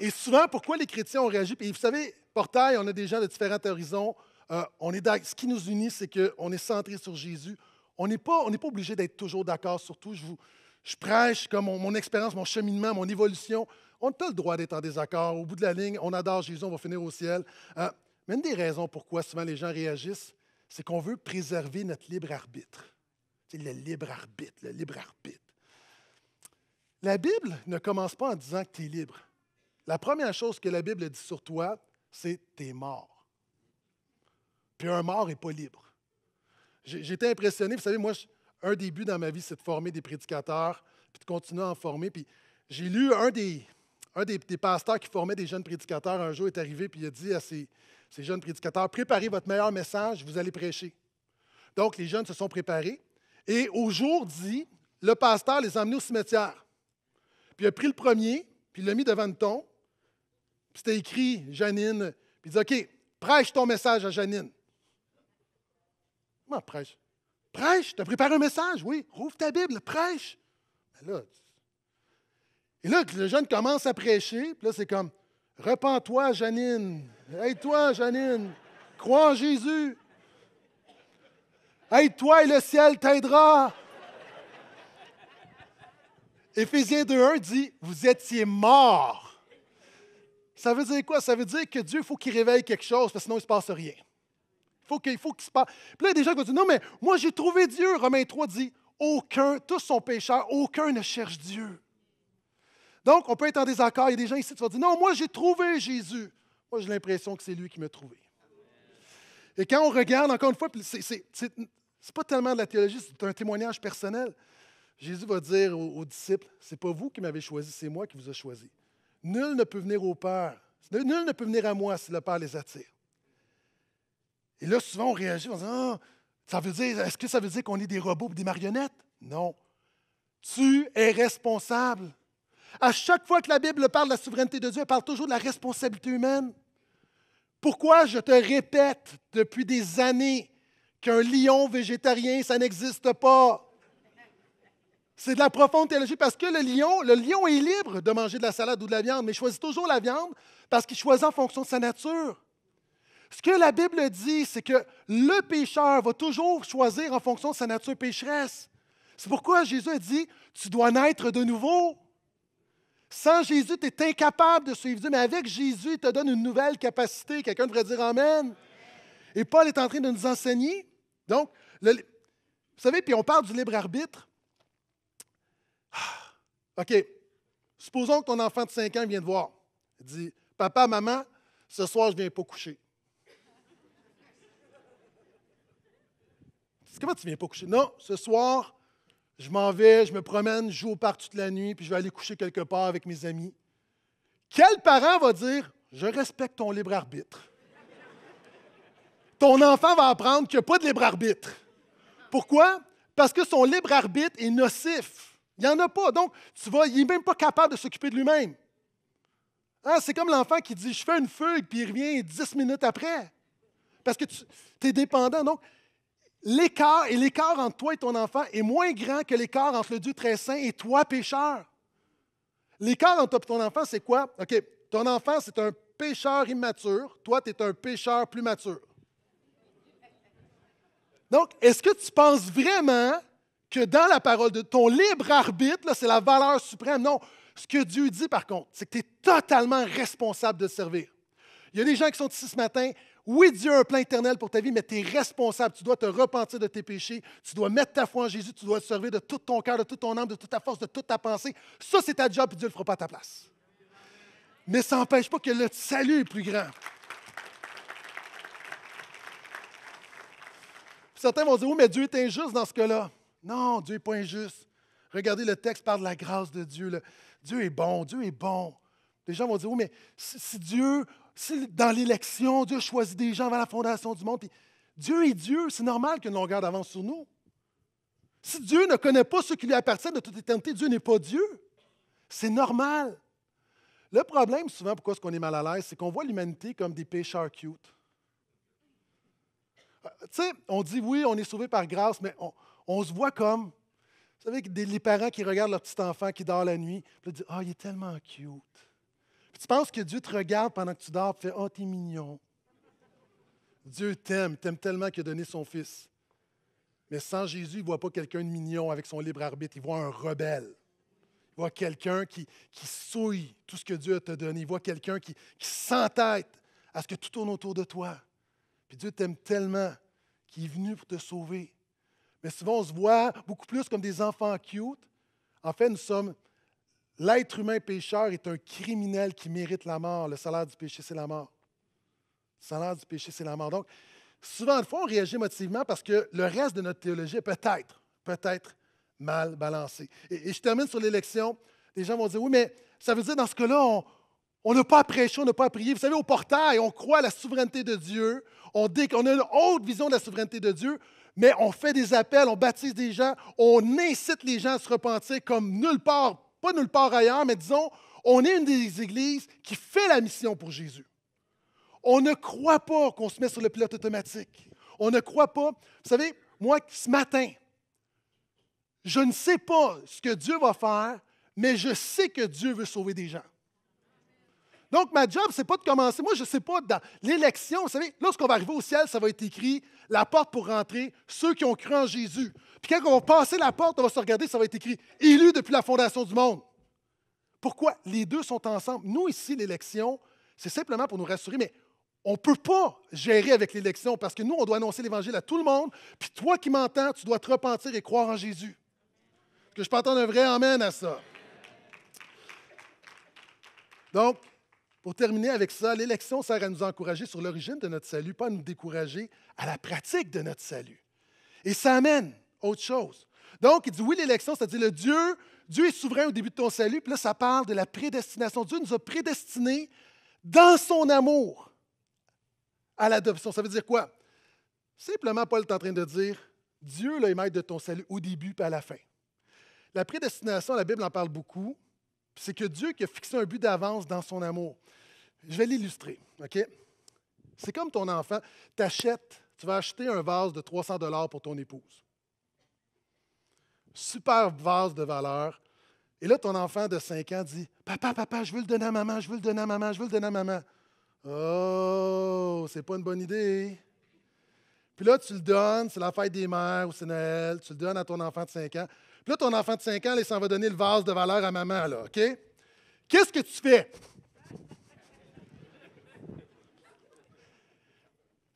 Et souvent, pourquoi les chrétiens ont réagi? Et vous savez, Portail, on a des gens de différents horizons. Euh, on est ce qui nous unit, c'est qu'on est centré sur Jésus. On n'est pas, pas obligé d'être toujours d'accord, surtout, je, vous, je prêche comme mon, expérience, mon cheminement, mon évolution. On pas le droit d'être en désaccord. Au bout de la ligne, on adore Jésus, on va finir au ciel. Euh, mais une des raisons pourquoi souvent les gens réagissent, c'est qu'on veut préserver notre libre arbitre. C'est le libre arbitre, le libre arbitre. La Bible ne commence pas en disant que tu es libre. La première chose que la Bible dit sur toi, c'est tu es mort. Puis un mort n'est pas libre. J'étais impressionné. Vous savez, moi, un des buts dans ma vie, c'est de former des prédicateurs, puis de continuer à en former. Puis j'ai lu un des, un des, pasteurs qui formait des jeunes prédicateurs un jour est arrivé, puis il a dit à ces, jeunes prédicateurs Préparez votre meilleur message, vous allez prêcher. Donc, les jeunes se sont préparés. Et au jour dit, le pasteur les a emmenés au cimetière. Puis il a pris le premier, puis il l'a mis devant le ton. Puis c'était écrit Janine. Puis il dit OK, prêche ton message à Janine prêche. Prêche, tu as préparé un message, oui. ouvre ta Bible, prêche. et là, le jeune commence à prêcher, puis là, c'est comme Repends-toi, Janine. Aide-toi, Janine. Crois en Jésus. Aide-toi et le ciel t'aidera. Éphésiens 2.1 dit Vous étiez morts. Ça veut dire quoi? Ça veut dire que Dieu, il faut qu'il réveille quelque chose, parce que sinon, il ne se passe rien. Faut qu'il faut qu'il se passe. Puis là, il y a des gens qui vont dire, non, mais moi, j'ai trouvé Dieu. Romains 3 dit, aucun, tous sont pécheurs, aucun ne cherche Dieu. Donc, on peut être en désaccord. Il y a des gens ici qui vont dire, non, moi, j'ai trouvé Jésus. Moi, j'ai l'impression que c'est lui qui m'a trouvé. Et quand on regarde, encore une fois, c'est pas tellement de la théologie, c'est un témoignage personnel. Jésus va dire aux, aux disciples, c'est pas vous qui m'avez choisi, c'est moi qui vous ai choisi. Nul ne peut venir au Père. Nul ne peut venir à moi si le Père les attire. Et là, souvent, on réagit en disant ah, ça veut dire, est-ce que ça veut dire qu'on est des robots ou des marionnettes? Non. Tu es responsable. À chaque fois que la Bible parle de la souveraineté de Dieu, elle parle toujours de la responsabilité humaine. Pourquoi je te répète depuis des années qu'un lion végétarien, ça n'existe pas? C'est de la profonde théologie parce que le lion, le lion est libre de manger de la salade ou de la viande, mais il choisit toujours la viande parce qu'il choisit en fonction de sa nature. Ce que la Bible dit, c'est que le pécheur va toujours choisir en fonction de sa nature pécheresse. C'est pourquoi Jésus a dit, tu dois naître de nouveau. Sans Jésus, tu es incapable de suivre Dieu, mais avec Jésus, il te donne une nouvelle capacité. Quelqu'un devrait dire Amen. Et Paul est en train de nous enseigner. Donc, vous savez, puis on parle du libre arbitre. Ah, OK. Supposons que ton enfant de 5 ans vient te voir. Il dit Papa, maman, ce soir, je ne viens pas coucher. Comment tu viens pas coucher? Non, ce soir, je m'en vais, je me promène, je joue au parc toute la nuit, puis je vais aller coucher quelque part avec mes amis. Quel parent va dire Je respecte ton libre arbitre? ton enfant va apprendre qu'il n'y a pas de libre arbitre. Pourquoi? Parce que son libre arbitre est nocif. Il n'y en a pas. Donc, tu vas, il n'est même pas capable de s'occuper de lui-même. Hein, c'est comme l'enfant qui dit Je fais une fugue, puis il revient dix minutes après. Parce que tu es dépendant. Donc, l'écart et l'écart entre toi et ton enfant est moins grand que l'écart entre le Dieu très saint et toi, pécheur. L'écart entre toi et ton enfant, c'est quoi? OK, ton enfant, c'est un pécheur immature. Toi, tu es un pécheur plus mature. Donc, est-ce que tu penses vraiment que dans la parole de ton libre arbitre, c'est la valeur suprême? Non. Ce que Dieu dit, par contre, c'est que tu es totalement responsable de servir. Il y a des gens qui sont ici ce matin, oui, Dieu a un plan éternel pour ta vie, mais tu es responsable. Tu dois te repentir de tes péchés. Tu dois mettre ta foi en Jésus. Tu dois te servir de tout ton cœur, de toute ton âme, de toute ta force, de toute ta pensée. Ça, c'est ta job, puis Dieu ne le fera pas à ta place. Mais ça n'empêche pas que le salut est plus grand. certains vont dire Oui, mais Dieu est injuste dans ce cas-là. Non, Dieu n'est pas injuste. Regardez, le texte parle de la grâce de Dieu. Dieu est bon, Dieu est bon. Les gens vont dire, oui, mais si Dieu dans l'élection, Dieu choisit des gens avant la fondation du monde. Dieu est Dieu, c'est normal qu'il y ait une d'avance sur nous. Si Dieu ne connaît pas ce qui lui appartient de toute éternité, Dieu n'est pas Dieu. C'est normal. Le problème, souvent, pourquoi est-ce qu'on est mal à l'aise, c'est qu'on voit l'humanité comme des pécheurs cute. Euh, tu sais, on dit oui, on est sauvé par grâce, mais on, se voit comme, vous savez, les parents qui regardent leur petit enfant qui dort la nuit, puis ils disent Ah, il est tellement cute tu penses que Dieu te regarde pendant que tu dors et fait Oh, t'es mignon. Dieu t'aime, t'aime tellement qu'il a donné son Fils. Mais sans Jésus, il ne voit pas quelqu'un de mignon avec son libre arbitre, il voit un rebelle. Il voit quelqu'un qui, qui souille tout ce que Dieu te donné. Il voit quelqu'un qui, qui s'entête à ce que tout tourne autour de toi. Puis Dieu t'aime tellement qu'il est venu pour te sauver. Mais souvent, on se voit beaucoup plus comme des enfants cute. En fait, nous sommes L'être humain pécheur est un criminel qui mérite la mort. Le salaire du péché, c'est la mort. Le salaire du péché, c'est la mort. Donc, souvent, une fois on réagit motivement parce que le reste de notre théologie est peut-être, peut-être mal balancé. Et, je termine sur l'élection. Les gens vont dire, oui, mais ça veut dire, dans ce cas-là, on n'a pas à prêcher, on n'a pas à prier. Vous savez, au portail, on croit à la souveraineté de Dieu. On, dit qu'on a une haute vision de la souveraineté de Dieu mais on fait des appels, on baptise des gens, on incite les gens à se repentir comme nulle part pas nulle part ailleurs, mais disons, on est une des églises qui fait la mission pour Jésus. On ne croit pas qu'on se met sur le pilote automatique. On ne croit pas. Vous savez, moi, ce matin, je ne sais pas ce que Dieu va faire, mais je sais que Dieu veut sauver des gens. Donc, ma job, c'est pas de commencer. Moi, je ne sais pas, dans l'élection, vous savez, lorsqu'on va arriver au ciel, ça va être écrit la porte pour rentrer, ceux qui ont cru en Jésus. Puis quand on va passer la porte, on va se regarder, ça va être écrit élu depuis la fondation du monde. Pourquoi? Les deux sont ensemble. Nous, ici, l'élection, c'est simplement pour nous rassurer, mais on ne peut pas gérer avec l'élection parce que nous, on doit annoncer l'Évangile à tout le monde. Puis toi qui m'entends, tu dois te repentir et croire en Jésus. que je peux entendre un vrai Amen à ça? Donc, pour terminer avec ça, l'élection sert à nous encourager sur l'origine de notre salut, pas à nous décourager à la pratique de notre salut. Et ça amène autre chose. Donc, il dit oui, l'élection, c'est-à-dire le Dieu, Dieu est souverain au début de ton salut, puis là, ça parle de la prédestination. Dieu nous a prédestinés dans son amour à l'adoption. Ça veut dire quoi? Simplement, Paul est en train de dire Dieu, là, est maître de ton salut au début puis à la fin. La prédestination, la Bible en parle beaucoup. C'est que Dieu qui a fixé un but d'avance dans son amour. Je vais l'illustrer, OK? C'est comme ton enfant, tu achètes, tu vas acheter un vase de 300 dollars pour ton épouse. Super vase de valeur. Et là, ton enfant de 5 ans dit, papa, papa, je veux le donner à maman, je veux le donner à maman, je veux le donner à maman. Oh, c'est pas une bonne idée. Puis là, tu le donnes, c'est la fête des mères ou c'est Noël, tu le donnes à ton enfant de 5 ans là, ton enfant de 5 ans, il s'en va donner le vase de valeur à maman, là, OK? Qu'est-ce que tu fais?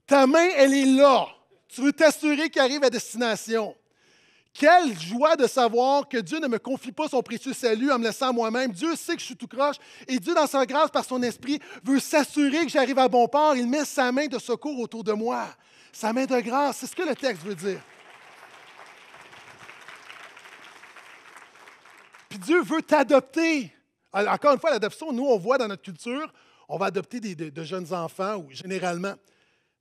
Ta main, elle est là. Tu veux t'assurer qu'il arrive à destination. Quelle joie de savoir que Dieu ne me confie pas son précieux salut en me laissant moi-même. Dieu sait que je suis tout croche et Dieu, dans sa grâce, par son esprit, veut s'assurer que j'arrive à bon port. Il met sa main de secours autour de moi. Sa main de grâce, c'est ce que le texte veut dire. Puis Dieu veut t'adopter. Encore une fois, l'adoption, nous, on voit dans notre culture, on va adopter des, de, jeunes enfants ou généralement.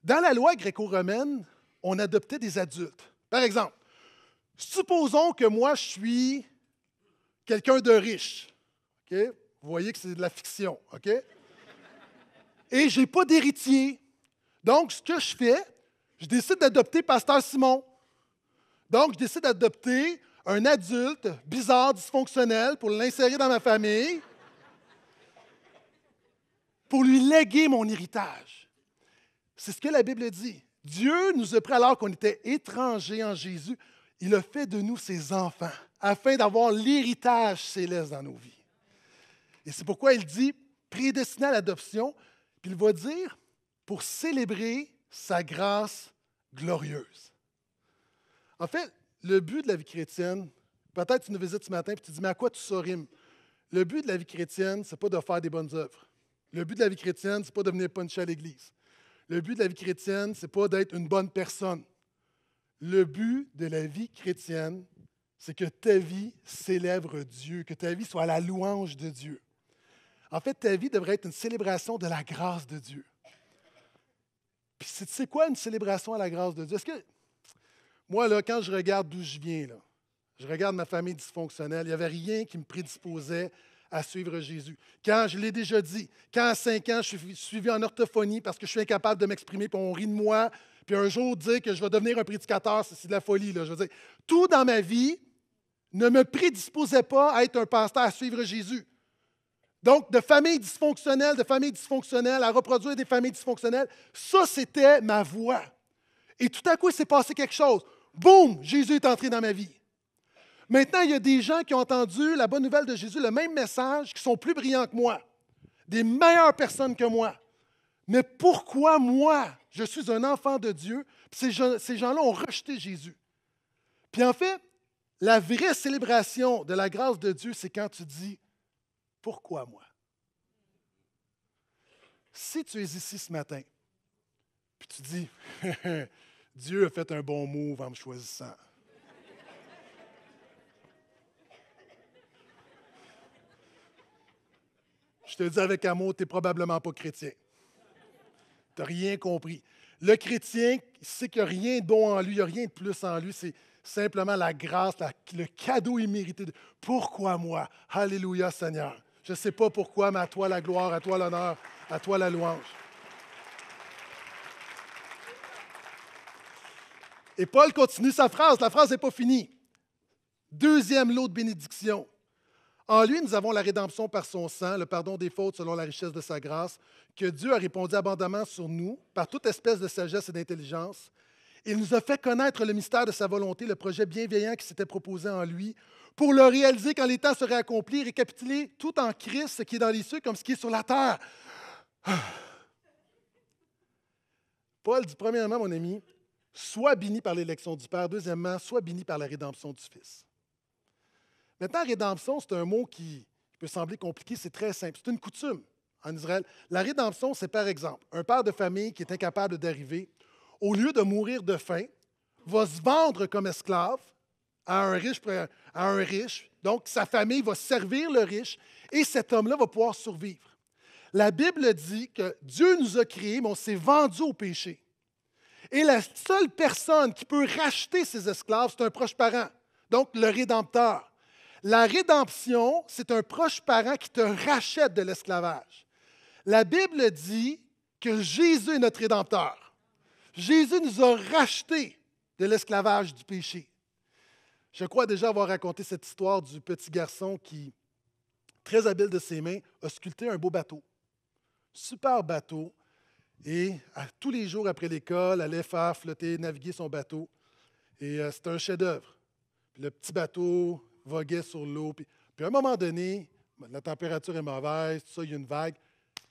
Dans la loi gréco-romaine, on adoptait des adultes. Par exemple, supposons que moi, je suis quelqu'un de riche. Vous voyez que c'est de la fiction. OK? Et je n'ai pas d'héritier. Donc, ce que je fais, je décide d'adopter Pasteur Simon. Donc, je décide d'adopter un adulte bizarre, dysfonctionnel, pour l'insérer dans ma famille, pour lui léguer mon héritage. C'est ce que la Bible dit. Dieu nous a pris alors qu'on était étrangers en Jésus. Il a fait de nous ses enfants afin d'avoir l'héritage céleste dans nos vies. Et c'est pourquoi il dit prédestiné à l'adoption, puis il va dire pour célébrer sa grâce glorieuse. En fait, le but de la vie chrétienne, peut-être tu nous visites ce matin et tu te dis, mais à quoi tu Rime? » Le but de la vie chrétienne, ce n'est pas de faire des bonnes œuvres. Le but de la vie chrétienne, ce n'est pas de venir puncher à l'Église. Le but de la vie chrétienne, ce n'est pas d'être une bonne personne. Le but de la vie chrétienne, c'est que ta vie célèbre Dieu, que ta vie soit à la louange de Dieu. En fait, ta vie devrait être une célébration de la grâce de Dieu. Puis c'est quoi une célébration à la grâce de Dieu? Est-ce que moi, là, quand je regarde d'où je viens, je regarde ma famille dysfonctionnelle, il n'y avait rien qui me prédisposait à suivre Jésus. Quand je l'ai déjà dit, quand à 5 ans, je suis suivi en orthophonie parce que je suis incapable de m'exprimer, puis on rit de moi, puis un jour dire que je vais devenir un prédicateur, c'est de la folie. Là, je veux dire, tout dans ma vie ne me prédisposait pas à être un pasteur, à suivre Jésus. Donc, de famille dysfonctionnelle, de famille dysfonctionnelle, à reproduire des familles dysfonctionnelles, ça, c'était ma voie. Et tout à coup, il s'est passé quelque chose. Boum, Jésus est entré dans ma vie. Maintenant, il y a des gens qui ont entendu la bonne nouvelle de Jésus, le même message, qui sont plus brillants que moi, des meilleures personnes que moi. Mais pourquoi moi, je suis un enfant de Dieu, ces gens-là ont rejeté Jésus? Puis en fait, la vraie célébration de la grâce de Dieu, c'est quand tu dis Pourquoi moi? Si tu es ici ce matin, puis tu dis [LAUGHS] Dieu a fait un bon move en me choisissant. Je te dis avec amour, tu n'es probablement pas chrétien. Tu n'as rien compris. Le chrétien, sait qu'il n'y a rien de bon en lui, il n'y a rien de plus en lui. C'est simplement la grâce, le cadeau immérité. pourquoi moi? Alléluia Seigneur. Je ne sais pas pourquoi, mais à toi la gloire, à toi l'honneur, à toi la louange. Et Paul continue sa phrase. La phrase n'est pas finie. Deuxième lot de bénédiction. En lui, nous avons la rédemption par son sang, le pardon des fautes selon la richesse de sa grâce, que Dieu a répondu abondamment sur nous par toute espèce de sagesse et d'intelligence. Il nous a fait connaître le mystère de sa volonté, le projet bienveillant qui s'était proposé en lui, pour le réaliser quand l'état serait accompli accomplis, récapituler tout en Christ, ce qui est dans les cieux comme ce qui est sur la terre. [SIGHS] Paul dit, premièrement, mon ami, Soit béni par l'élection du Père. Deuxièmement, soit béni par la rédemption du Fils. Maintenant, rédemption, c'est un mot qui peut sembler compliqué, c'est très simple. C'est une coutume en Israël. La rédemption, c'est par exemple, un père de famille qui est incapable d'arriver, au lieu de mourir de faim, va se vendre comme esclave à un riche. À un riche. Donc, sa famille va servir le riche et cet homme-là va pouvoir survivre. La Bible dit que Dieu nous a créés, mais on s'est vendu au péché. Et la seule personne qui peut racheter ses esclaves, c'est un proche parent, donc le rédempteur. La rédemption, c'est un proche parent qui te rachète de l'esclavage. La Bible dit que Jésus est notre rédempteur. Jésus nous a rachetés de l'esclavage du péché. Je crois déjà avoir raconté cette histoire du petit garçon qui, très habile de ses mains, a sculpté un beau bateau. Super bateau, et tous les jours après l'école, allait faire flotter, naviguer son bateau. Et c'est euh, c'était un chef-d'œuvre. Le petit bateau voguait sur l'eau. Puis, à un moment donné, la température est mauvaise, tout ça, il y a une vague,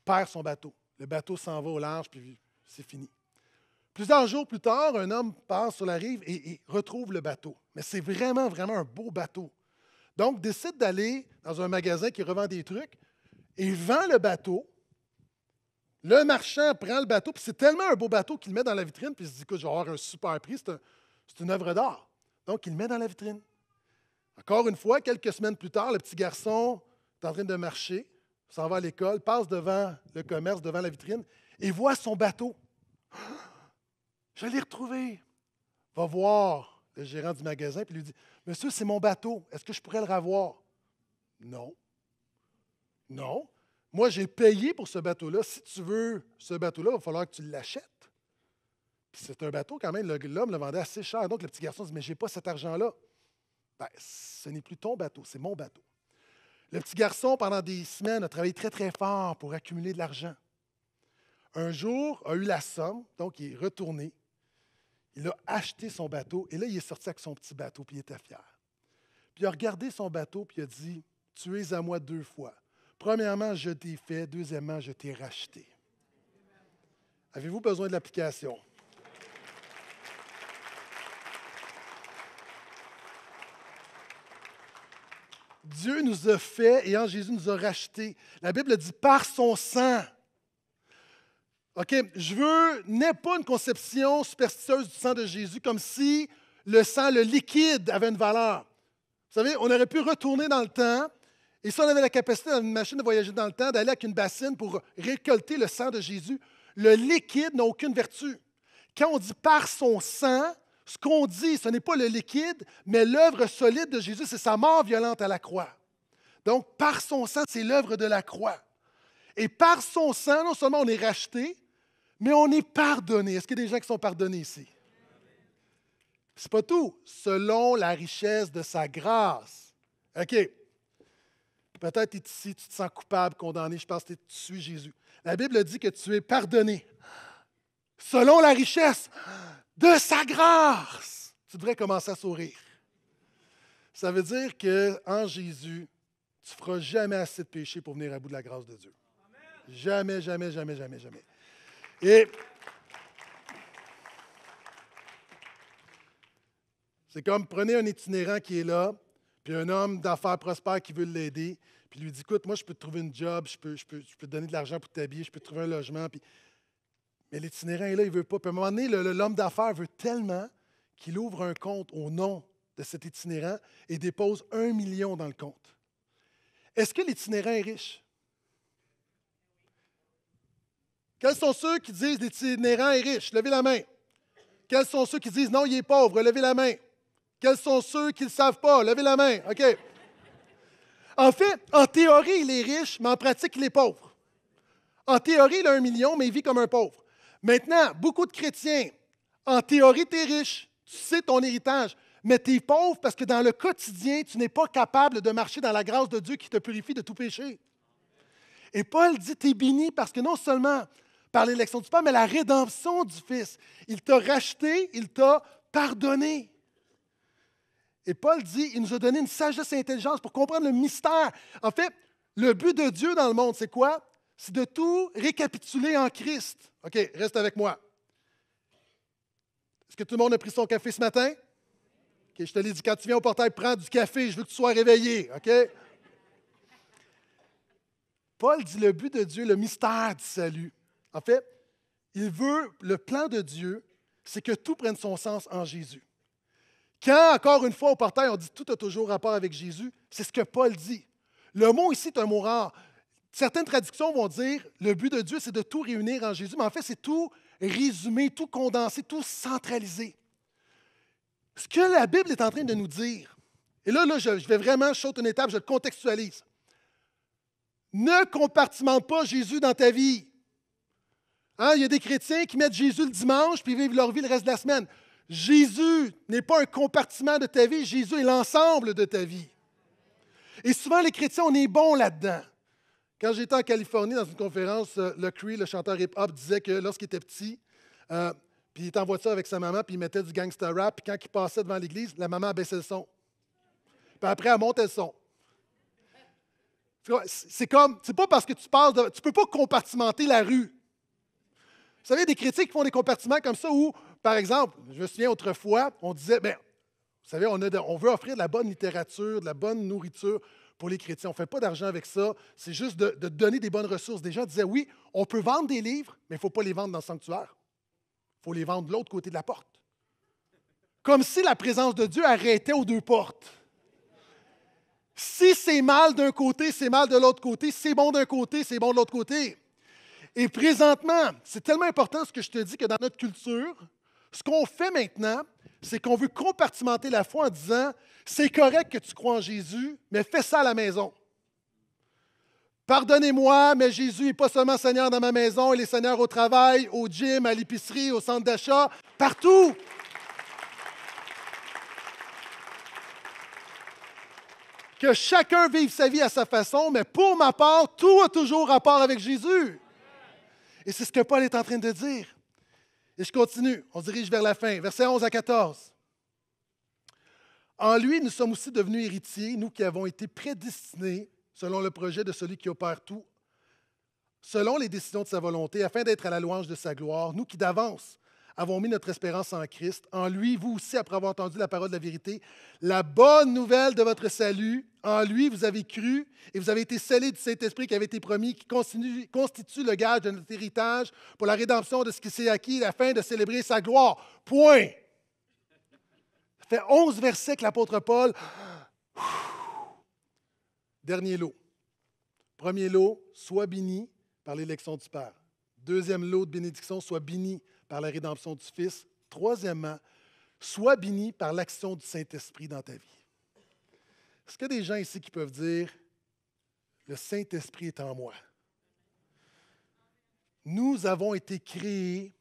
perd son bateau. Le bateau s'en va au large, puis c'est fini. Plusieurs jours plus tard, un homme passe sur la rive et, et retrouve le bateau. Mais c'est vraiment, vraiment un beau bateau. Donc, décide d'aller dans un magasin qui revend des trucs et vend le bateau le marchand prend le bateau, puis c'est tellement un beau bateau qu'il le met dans la vitrine, puis il se dit que je vais avoir un super prix, c'est, une œuvre d'art. Donc, il le met dans la vitrine. Encore une fois, quelques semaines plus tard, le petit garçon est en train de marcher, s'en va à l'école, passe devant le commerce, devant la vitrine, et voit son bateau. [GASPS] Je l'ai retrouvé. Va voir le gérant du magasin, puis lui dit Monsieur, c'est mon bateau, est-ce que je pourrais le revoir Non. Non. Moi, j'ai payé pour ce bateau-là. Si tu veux ce bateau-là, il va falloir que tu l'achètes. C'est un bateau quand même, l'homme le vendait assez cher. Donc le petit garçon dit, mais je n'ai pas cet argent-là. Ben, ce n'est plus ton bateau, c'est mon bateau. Le petit garçon, pendant des semaines, a travaillé très, très fort pour accumuler de l'argent. Un jour, a eu la somme, donc il est retourné. Il a acheté son bateau et là, il est sorti avec son petit bateau, puis il était fier. Puis il a regardé son bateau, puis il a dit, tu es à moi deux fois. Premièrement, je t'ai fait. Deuxièmement, je t'ai racheté. Avez-vous besoin de l'application? Dieu nous a fait et en Jésus nous a racheté. La Bible dit par son sang. OK, je veux, n'est pas une conception superstitieuse du sang de Jésus comme si le sang, le liquide, avait une valeur. Vous savez, on aurait pu retourner dans le temps et si on avait la capacité dans une machine de voyager dans le temps, d'aller avec une bassine pour récolter le sang de Jésus, le liquide n'a aucune vertu. Quand on dit par son sang, ce qu'on dit, ce n'est pas le liquide, mais l'œuvre solide de Jésus, c'est sa mort violente à la croix. Donc, par son sang, c'est l'œuvre de la croix. Et par son sang, non seulement on est racheté, mais on est pardonné. Est-ce qu'il y a des gens qui sont pardonnés ici? C'est pas tout. Selon la richesse de sa grâce. OK. Peut-être es ici, tu te sens coupable, condamné, je pense que tu suis Jésus. La Bible dit que tu es pardonné selon la richesse de sa grâce. Tu devrais commencer à sourire. Ça veut dire qu'en Jésus, tu ne feras jamais assez de péché pour venir à bout de la grâce de Dieu. Jamais, jamais, jamais, jamais, jamais. Et c'est comme prenez un itinérant qui est là, puis un homme d'affaires prospère qui veut l'aider, puis lui dit Écoute, moi, je peux te trouver une job, je peux, je peux, peux te donner de l'argent pour t'habiller, je peux te trouver un logement. Puis... Mais l'itinérant, là, il ne veut pas. Puis à un moment donné, l'homme d'affaires veut tellement qu'il ouvre un compte au nom de cet itinérant et dépose un million dans le compte. Est-ce que l'itinérant est riche? Quels sont ceux qui disent l'itinérant est riche? Levez la main. Quels sont ceux qui disent non, il est pauvre? Levez la main. Quels sont ceux qui ne le savent pas? Levez la main. OK. En fait, en théorie, il est riche, mais en pratique, il est pauvre. En théorie, il a un million, mais il vit comme un pauvre. Maintenant, beaucoup de chrétiens, en théorie, tu es riche, tu sais ton héritage, mais tu es pauvre parce que dans le quotidien, tu n'es pas capable de marcher dans la grâce de Dieu qui te purifie de tout péché. Et Paul dit, tu es béni parce que non seulement par l'élection du Père, mais la rédemption du Fils. Il t'a racheté, il t'a pardonné. Et Paul dit, il nous a donné une sagesse et intelligence pour comprendre le mystère. En fait, le but de Dieu dans le monde, c'est quoi? C'est de tout récapituler en Christ. OK, reste avec moi. Est-ce que tout le monde a pris son café ce matin? OK, je te l'ai dit, quand tu viens au portail, prends du café, je veux que tu sois réveillé. OK? Paul dit le but de Dieu, le mystère du salut. En fait, il veut, le plan de Dieu, c'est que tout prenne son sens en Jésus. Quand, encore une fois, au portail, on dit tout a toujours rapport avec Jésus, c'est ce que Paul dit. Le mot ici est un mot rare. Certaines traductions vont dire le but de Dieu, c'est de tout réunir en Jésus, mais en fait, c'est tout résumer, tout condenser, tout centraliser. Ce que la Bible est en train de nous dire, et là, là je, vais vraiment, sauter une étape, je le contextualise. Ne compartimente pas Jésus dans ta vie. Hein, il y a des chrétiens qui mettent Jésus le dimanche puis vivent leur vie le reste de la semaine. Jésus n'est pas un compartiment de ta vie, Jésus est l'ensemble de ta vie. Et souvent, les chrétiens, on est bons là-dedans. Quand j'étais en Californie dans une conférence, euh, le Cree, le chanteur hip-hop, disait que lorsqu'il était petit, euh, puis il était en voiture avec sa maman, puis il mettait du gangster rap, puis quand il passait devant l'église, la maman baissait le son. Puis après, elle montait le son. C'est comme, c'est pas parce que tu parles... tu peux pas compartimenter la rue. Vous savez, des chrétiens qui font des compartiments comme ça où par exemple, je me souviens autrefois, on disait, bien, vous savez, on, veut offrir de la bonne littérature, de la bonne nourriture pour les chrétiens. On ne fait pas d'argent avec ça. C'est juste de, donner des bonnes ressources. Des gens disaient, oui, on peut vendre des livres, mais il ne faut pas les vendre dans le sanctuaire. Il faut les vendre de l'autre côté de la porte. Comme si la présence de Dieu arrêtait aux deux portes. Si c'est mal d'un côté, c'est mal de l'autre côté. Si C'est bon d'un côté, c'est bon de l'autre côté. Et présentement, c'est tellement important ce que je te dis que dans notre culture, ce qu'on fait maintenant, c'est qu'on veut compartimenter la foi en disant c'est correct que tu crois en Jésus, mais fais ça à la maison. Pardonnez-moi, mais Jésus n'est pas seulement Seigneur dans ma maison, il est Seigneur au travail, au gym, à l'épicerie, au centre d'achat, partout. Que chacun vive sa vie à sa façon, mais pour ma part, tout a toujours rapport avec Jésus. Et c'est ce que Paul est en train de dire. Et je continue, on se dirige vers la fin, versets 11 à 14. En lui, nous sommes aussi devenus héritiers, nous qui avons été prédestinés selon le projet de celui qui opère tout, selon les décisions de sa volonté, afin d'être à la louange de sa gloire, nous qui d'avance avons mis notre espérance en Christ. En lui, vous aussi, après avoir entendu la parole de la vérité, la bonne nouvelle de votre salut, en lui, vous avez cru et vous avez été scellés du Saint-Esprit qui avait été promis, qui constitue le gage de notre héritage pour la rédemption de ce qui s'est acquis afin de célébrer sa gloire. Point. Ça fait 11 versets que l'apôtre Paul. [SIGHS] Dernier lot. Premier lot, sois béni par l'élection du Père. Deuxième lot de bénédiction, sois béni par la rédemption du Fils. Troisièmement, sois béni par l'action du Saint-Esprit dans ta vie. Est-ce qu'il y a des gens ici qui peuvent dire, le Saint-Esprit est en moi? Nous avons été créés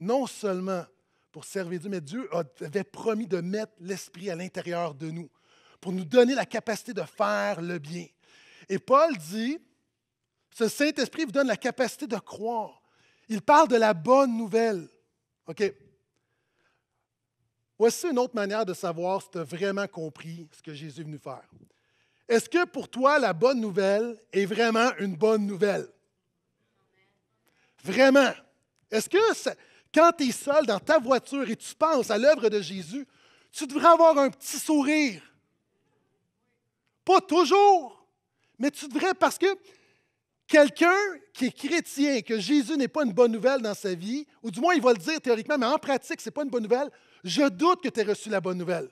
non seulement pour servir Dieu, mais Dieu avait promis de mettre l'Esprit à l'intérieur de nous, pour nous donner la capacité de faire le bien. Et Paul dit, ce Saint-Esprit vous donne la capacité de croire. Il parle de la bonne nouvelle. OK. Voici une autre manière de savoir si tu as vraiment compris ce que Jésus est venu faire. Est-ce que pour toi, la bonne nouvelle est vraiment une bonne nouvelle? Vraiment. Est-ce que quand tu es seul dans ta voiture et tu penses à l'œuvre de Jésus, tu devrais avoir un petit sourire? Pas toujours, mais tu devrais parce que Quelqu'un qui est chrétien, que Jésus n'est pas une bonne nouvelle dans sa vie, ou du moins il va le dire théoriquement, mais en pratique, ce n'est pas une bonne nouvelle, je doute que tu aies reçu la bonne nouvelle.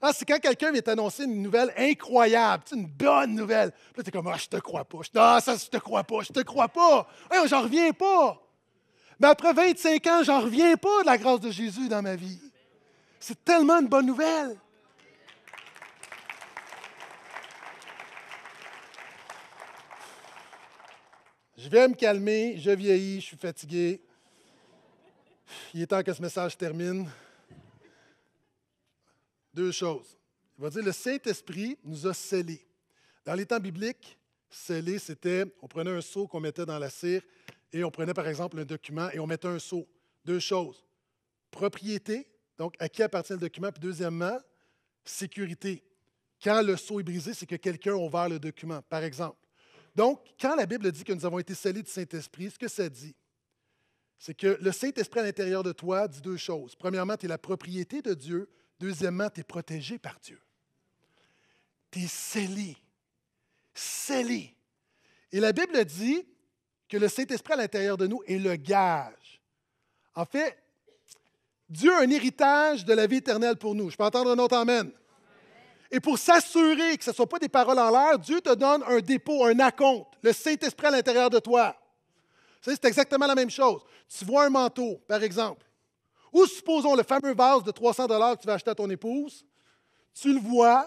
Ah, c'est quand quelqu'un vient t'annoncer une nouvelle incroyable, une bonne nouvelle. Puis là, es comme, ah, je te crois pas. Ah, ça, je te crois pas. Je te crois pas. Ah, j'en reviens pas. Mais après 25 ans, j'en reviens pas de la grâce de Jésus dans ma vie. C'est tellement une bonne nouvelle. Je vais me calmer, je vieillis, je suis fatigué. Il est temps que ce message termine. Deux choses. Il va dire le Saint-Esprit nous a scellés. Dans les temps bibliques, sceller, c'était on prenait un seau qu'on mettait dans la cire et on prenait par exemple un document et on mettait un seau. Deux choses. Propriété, donc à qui appartient le document, puis deuxièmement, sécurité. Quand le seau est brisé, c'est que quelqu'un a ouvert le document, par exemple. Donc, quand la Bible dit que nous avons été scellés du Saint-Esprit, ce que ça dit, c'est que le Saint-Esprit à l'intérieur de toi dit deux choses. Premièrement, tu es la propriété de Dieu. Deuxièmement, tu es protégé par Dieu. Tu es scellé. Scellé. Et la Bible dit que le Saint-Esprit à l'intérieur de nous est le gage. En fait, Dieu a un héritage de la vie éternelle pour nous. Je peux entendre un autre Amen. Et pour s'assurer que ce ne soit pas des paroles en l'air, Dieu te donne un dépôt, un acompte, le Saint-Esprit à l'intérieur de toi. C'est exactement la même chose. Tu vois un manteau, par exemple, ou supposons le fameux vase de 300 dollars que tu vas acheter à ton épouse, tu le vois,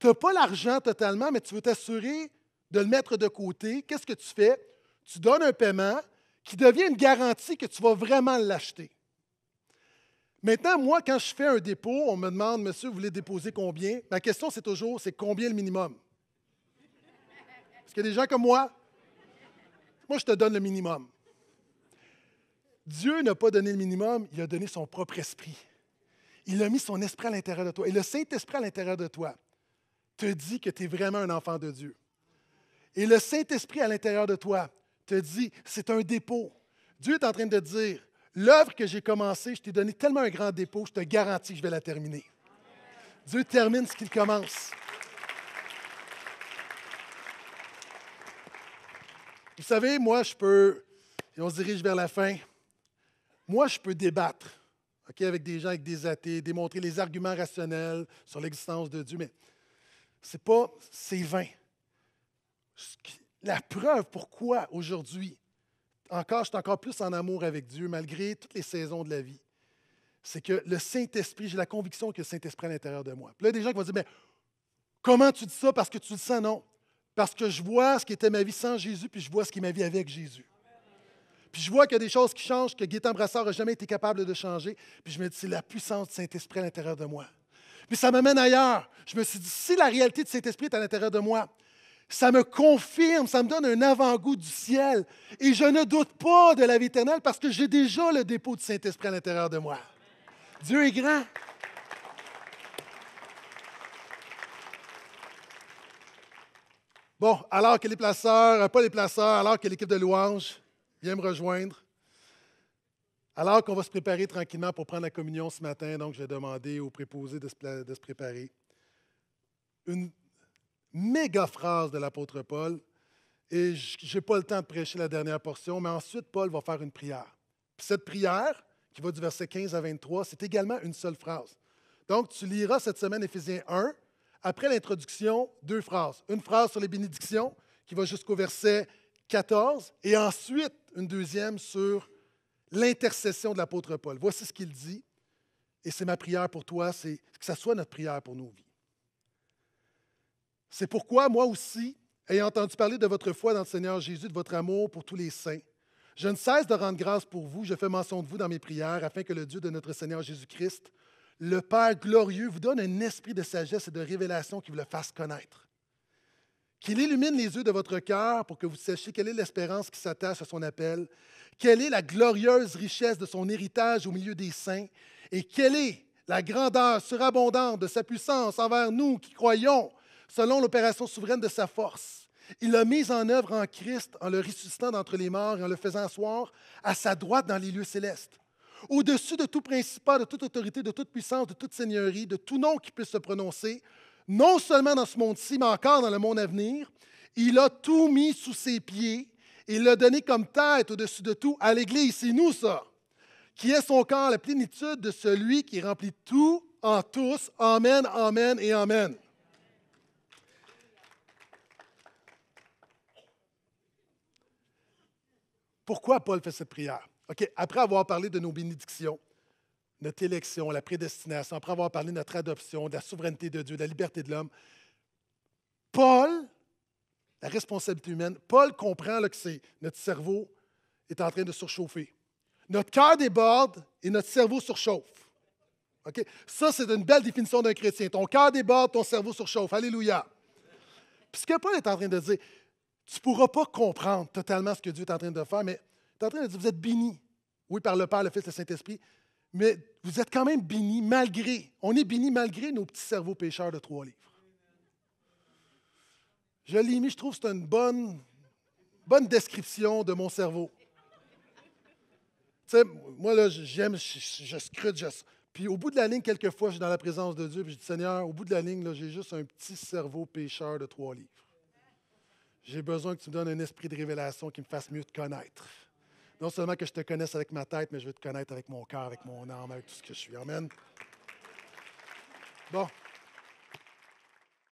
tu n'as pas l'argent totalement, mais tu veux t'assurer de le mettre de côté. Qu'est-ce que tu fais? Tu donnes un paiement qui devient une garantie que tu vas vraiment l'acheter. Maintenant, moi, quand je fais un dépôt, on me demande, monsieur, vous voulez déposer combien? Ma question, c'est toujours, c'est combien le minimum? Parce que des gens comme moi, moi, je te donne le minimum. Dieu n'a pas donné le minimum, il a donné son propre esprit. Il a mis son esprit à l'intérieur de toi. Et le Saint-Esprit à l'intérieur de toi te dit que tu es vraiment un enfant de Dieu. Et le Saint-Esprit à l'intérieur de toi te dit, c'est un dépôt. Dieu est en train de dire, L'œuvre que j'ai commencée, je t'ai donné tellement un grand dépôt, je te garantis que je vais la terminer. Dieu termine ce qu'il commence. Vous savez, moi, je peux, et on se dirige vers la fin, moi, je peux débattre avec des gens, avec des athées, démontrer les arguments rationnels sur l'existence de Dieu, mais c'est pas, c'est vain. La preuve pourquoi aujourd'hui encore, je suis encore plus en amour avec Dieu malgré toutes les saisons de la vie. C'est que le Saint-Esprit, j'ai la conviction que le Saint-Esprit est à l'intérieur de moi. Puis là, il y a des gens qui vont dire, mais comment tu dis ça parce que tu le ça, Non. Parce que je vois ce qui était ma vie sans Jésus, puis je vois ce qui est ma vie avec Jésus. Puis je vois qu'il y a des choses qui changent, que Gaétan Brassard n'a jamais été capable de changer. Puis je me dis, c'est la puissance du Saint-Esprit à l'intérieur de moi. Puis ça m'amène ailleurs. Je me suis dit, si la réalité du Saint-Esprit est à l'intérieur de moi, ça me confirme, ça me donne un avant-goût du ciel. Et je ne doute pas de la vie éternelle parce que j'ai déjà le dépôt du Saint-Esprit à l'intérieur de moi. Dieu est grand. Bon, alors que les placeurs, euh, pas les placeurs, alors que l'équipe de louanges vient me rejoindre, alors qu'on va se préparer tranquillement pour prendre la communion ce matin, donc je vais demander aux préposés de se, de se préparer. Une, méga phrase de l'apôtre Paul. Et je n'ai pas le temps de prêcher la dernière portion, mais ensuite, Paul va faire une prière. cette prière, qui va du verset 15 à 23, c'est également une seule phrase. Donc, tu liras cette semaine Éphésiens 1, après l'introduction, deux phrases. Une phrase sur les bénédictions, qui va jusqu'au verset 14, et ensuite une deuxième sur l'intercession de l'apôtre Paul. Voici ce qu'il dit, et c'est ma prière pour toi, c'est que ça soit notre prière pour nos vies. C'est pourquoi moi aussi, ayant entendu parler de votre foi dans le Seigneur Jésus, de votre amour pour tous les saints, je ne cesse de rendre grâce pour vous, je fais mention de vous dans mes prières, afin que le Dieu de notre Seigneur Jésus-Christ, le Père glorieux, vous donne un esprit de sagesse et de révélation qui vous le fasse connaître. Qu'il illumine les yeux de votre cœur pour que vous sachiez quelle est l'espérance qui s'attache à son appel, quelle est la glorieuse richesse de son héritage au milieu des saints, et quelle est la grandeur surabondante de sa puissance envers nous qui croyons selon l'opération souveraine de sa force. Il l'a mise en œuvre en Christ en le ressuscitant d'entre les morts et en le faisant asseoir à sa droite dans les lieux célestes. Au-dessus de tout principal, de toute autorité, de toute puissance, de toute seigneurie, de tout nom qui puisse se prononcer, non seulement dans ce monde-ci, mais encore dans le monde à venir, il a tout mis sous ses pieds et l'a donné comme tête au-dessus de tout à l'Église. C'est nous, ça, qui est son corps, la plénitude de celui qui remplit tout en tous. Amen, amen et amen. Pourquoi Paul fait cette prière? OK, après avoir parlé de nos bénédictions, notre élection, la prédestination, après avoir parlé de notre adoption, de la souveraineté de Dieu, de la liberté de l'homme, Paul, la responsabilité humaine, Paul comprend que c'est notre cerveau est en train de surchauffer. Notre cœur déborde et notre cerveau surchauffe. Ça, c'est une belle définition d'un chrétien. Ton cœur déborde, ton cerveau surchauffe. Alléluia. Puis que Paul est en train de dire, tu ne pourras pas comprendre totalement ce que Dieu est en train de faire, mais tu es en train de dire, vous êtes béni. oui, par le Père, le Fils, le Saint-Esprit, mais vous êtes quand même bénis malgré, on est bénis malgré nos petits cerveaux pécheurs de trois livres. Je l'ai mis, je trouve que c'est une bonne, bonne description de mon cerveau. tu sais, moi, là, j'aime, je, scrute, Puis au bout de la ligne, quelquefois, je suis dans la présence de Dieu, puis je dis, Seigneur, au bout de la ligne, là, j'ai juste un petit cerveau pécheur de trois livres. J'ai besoin que tu me donnes un esprit de révélation qui me fasse mieux te connaître. Non seulement que je te connaisse avec ma tête, mais je veux te connaître avec mon cœur, avec mon âme, avec tout ce que je suis. Amen. Bon.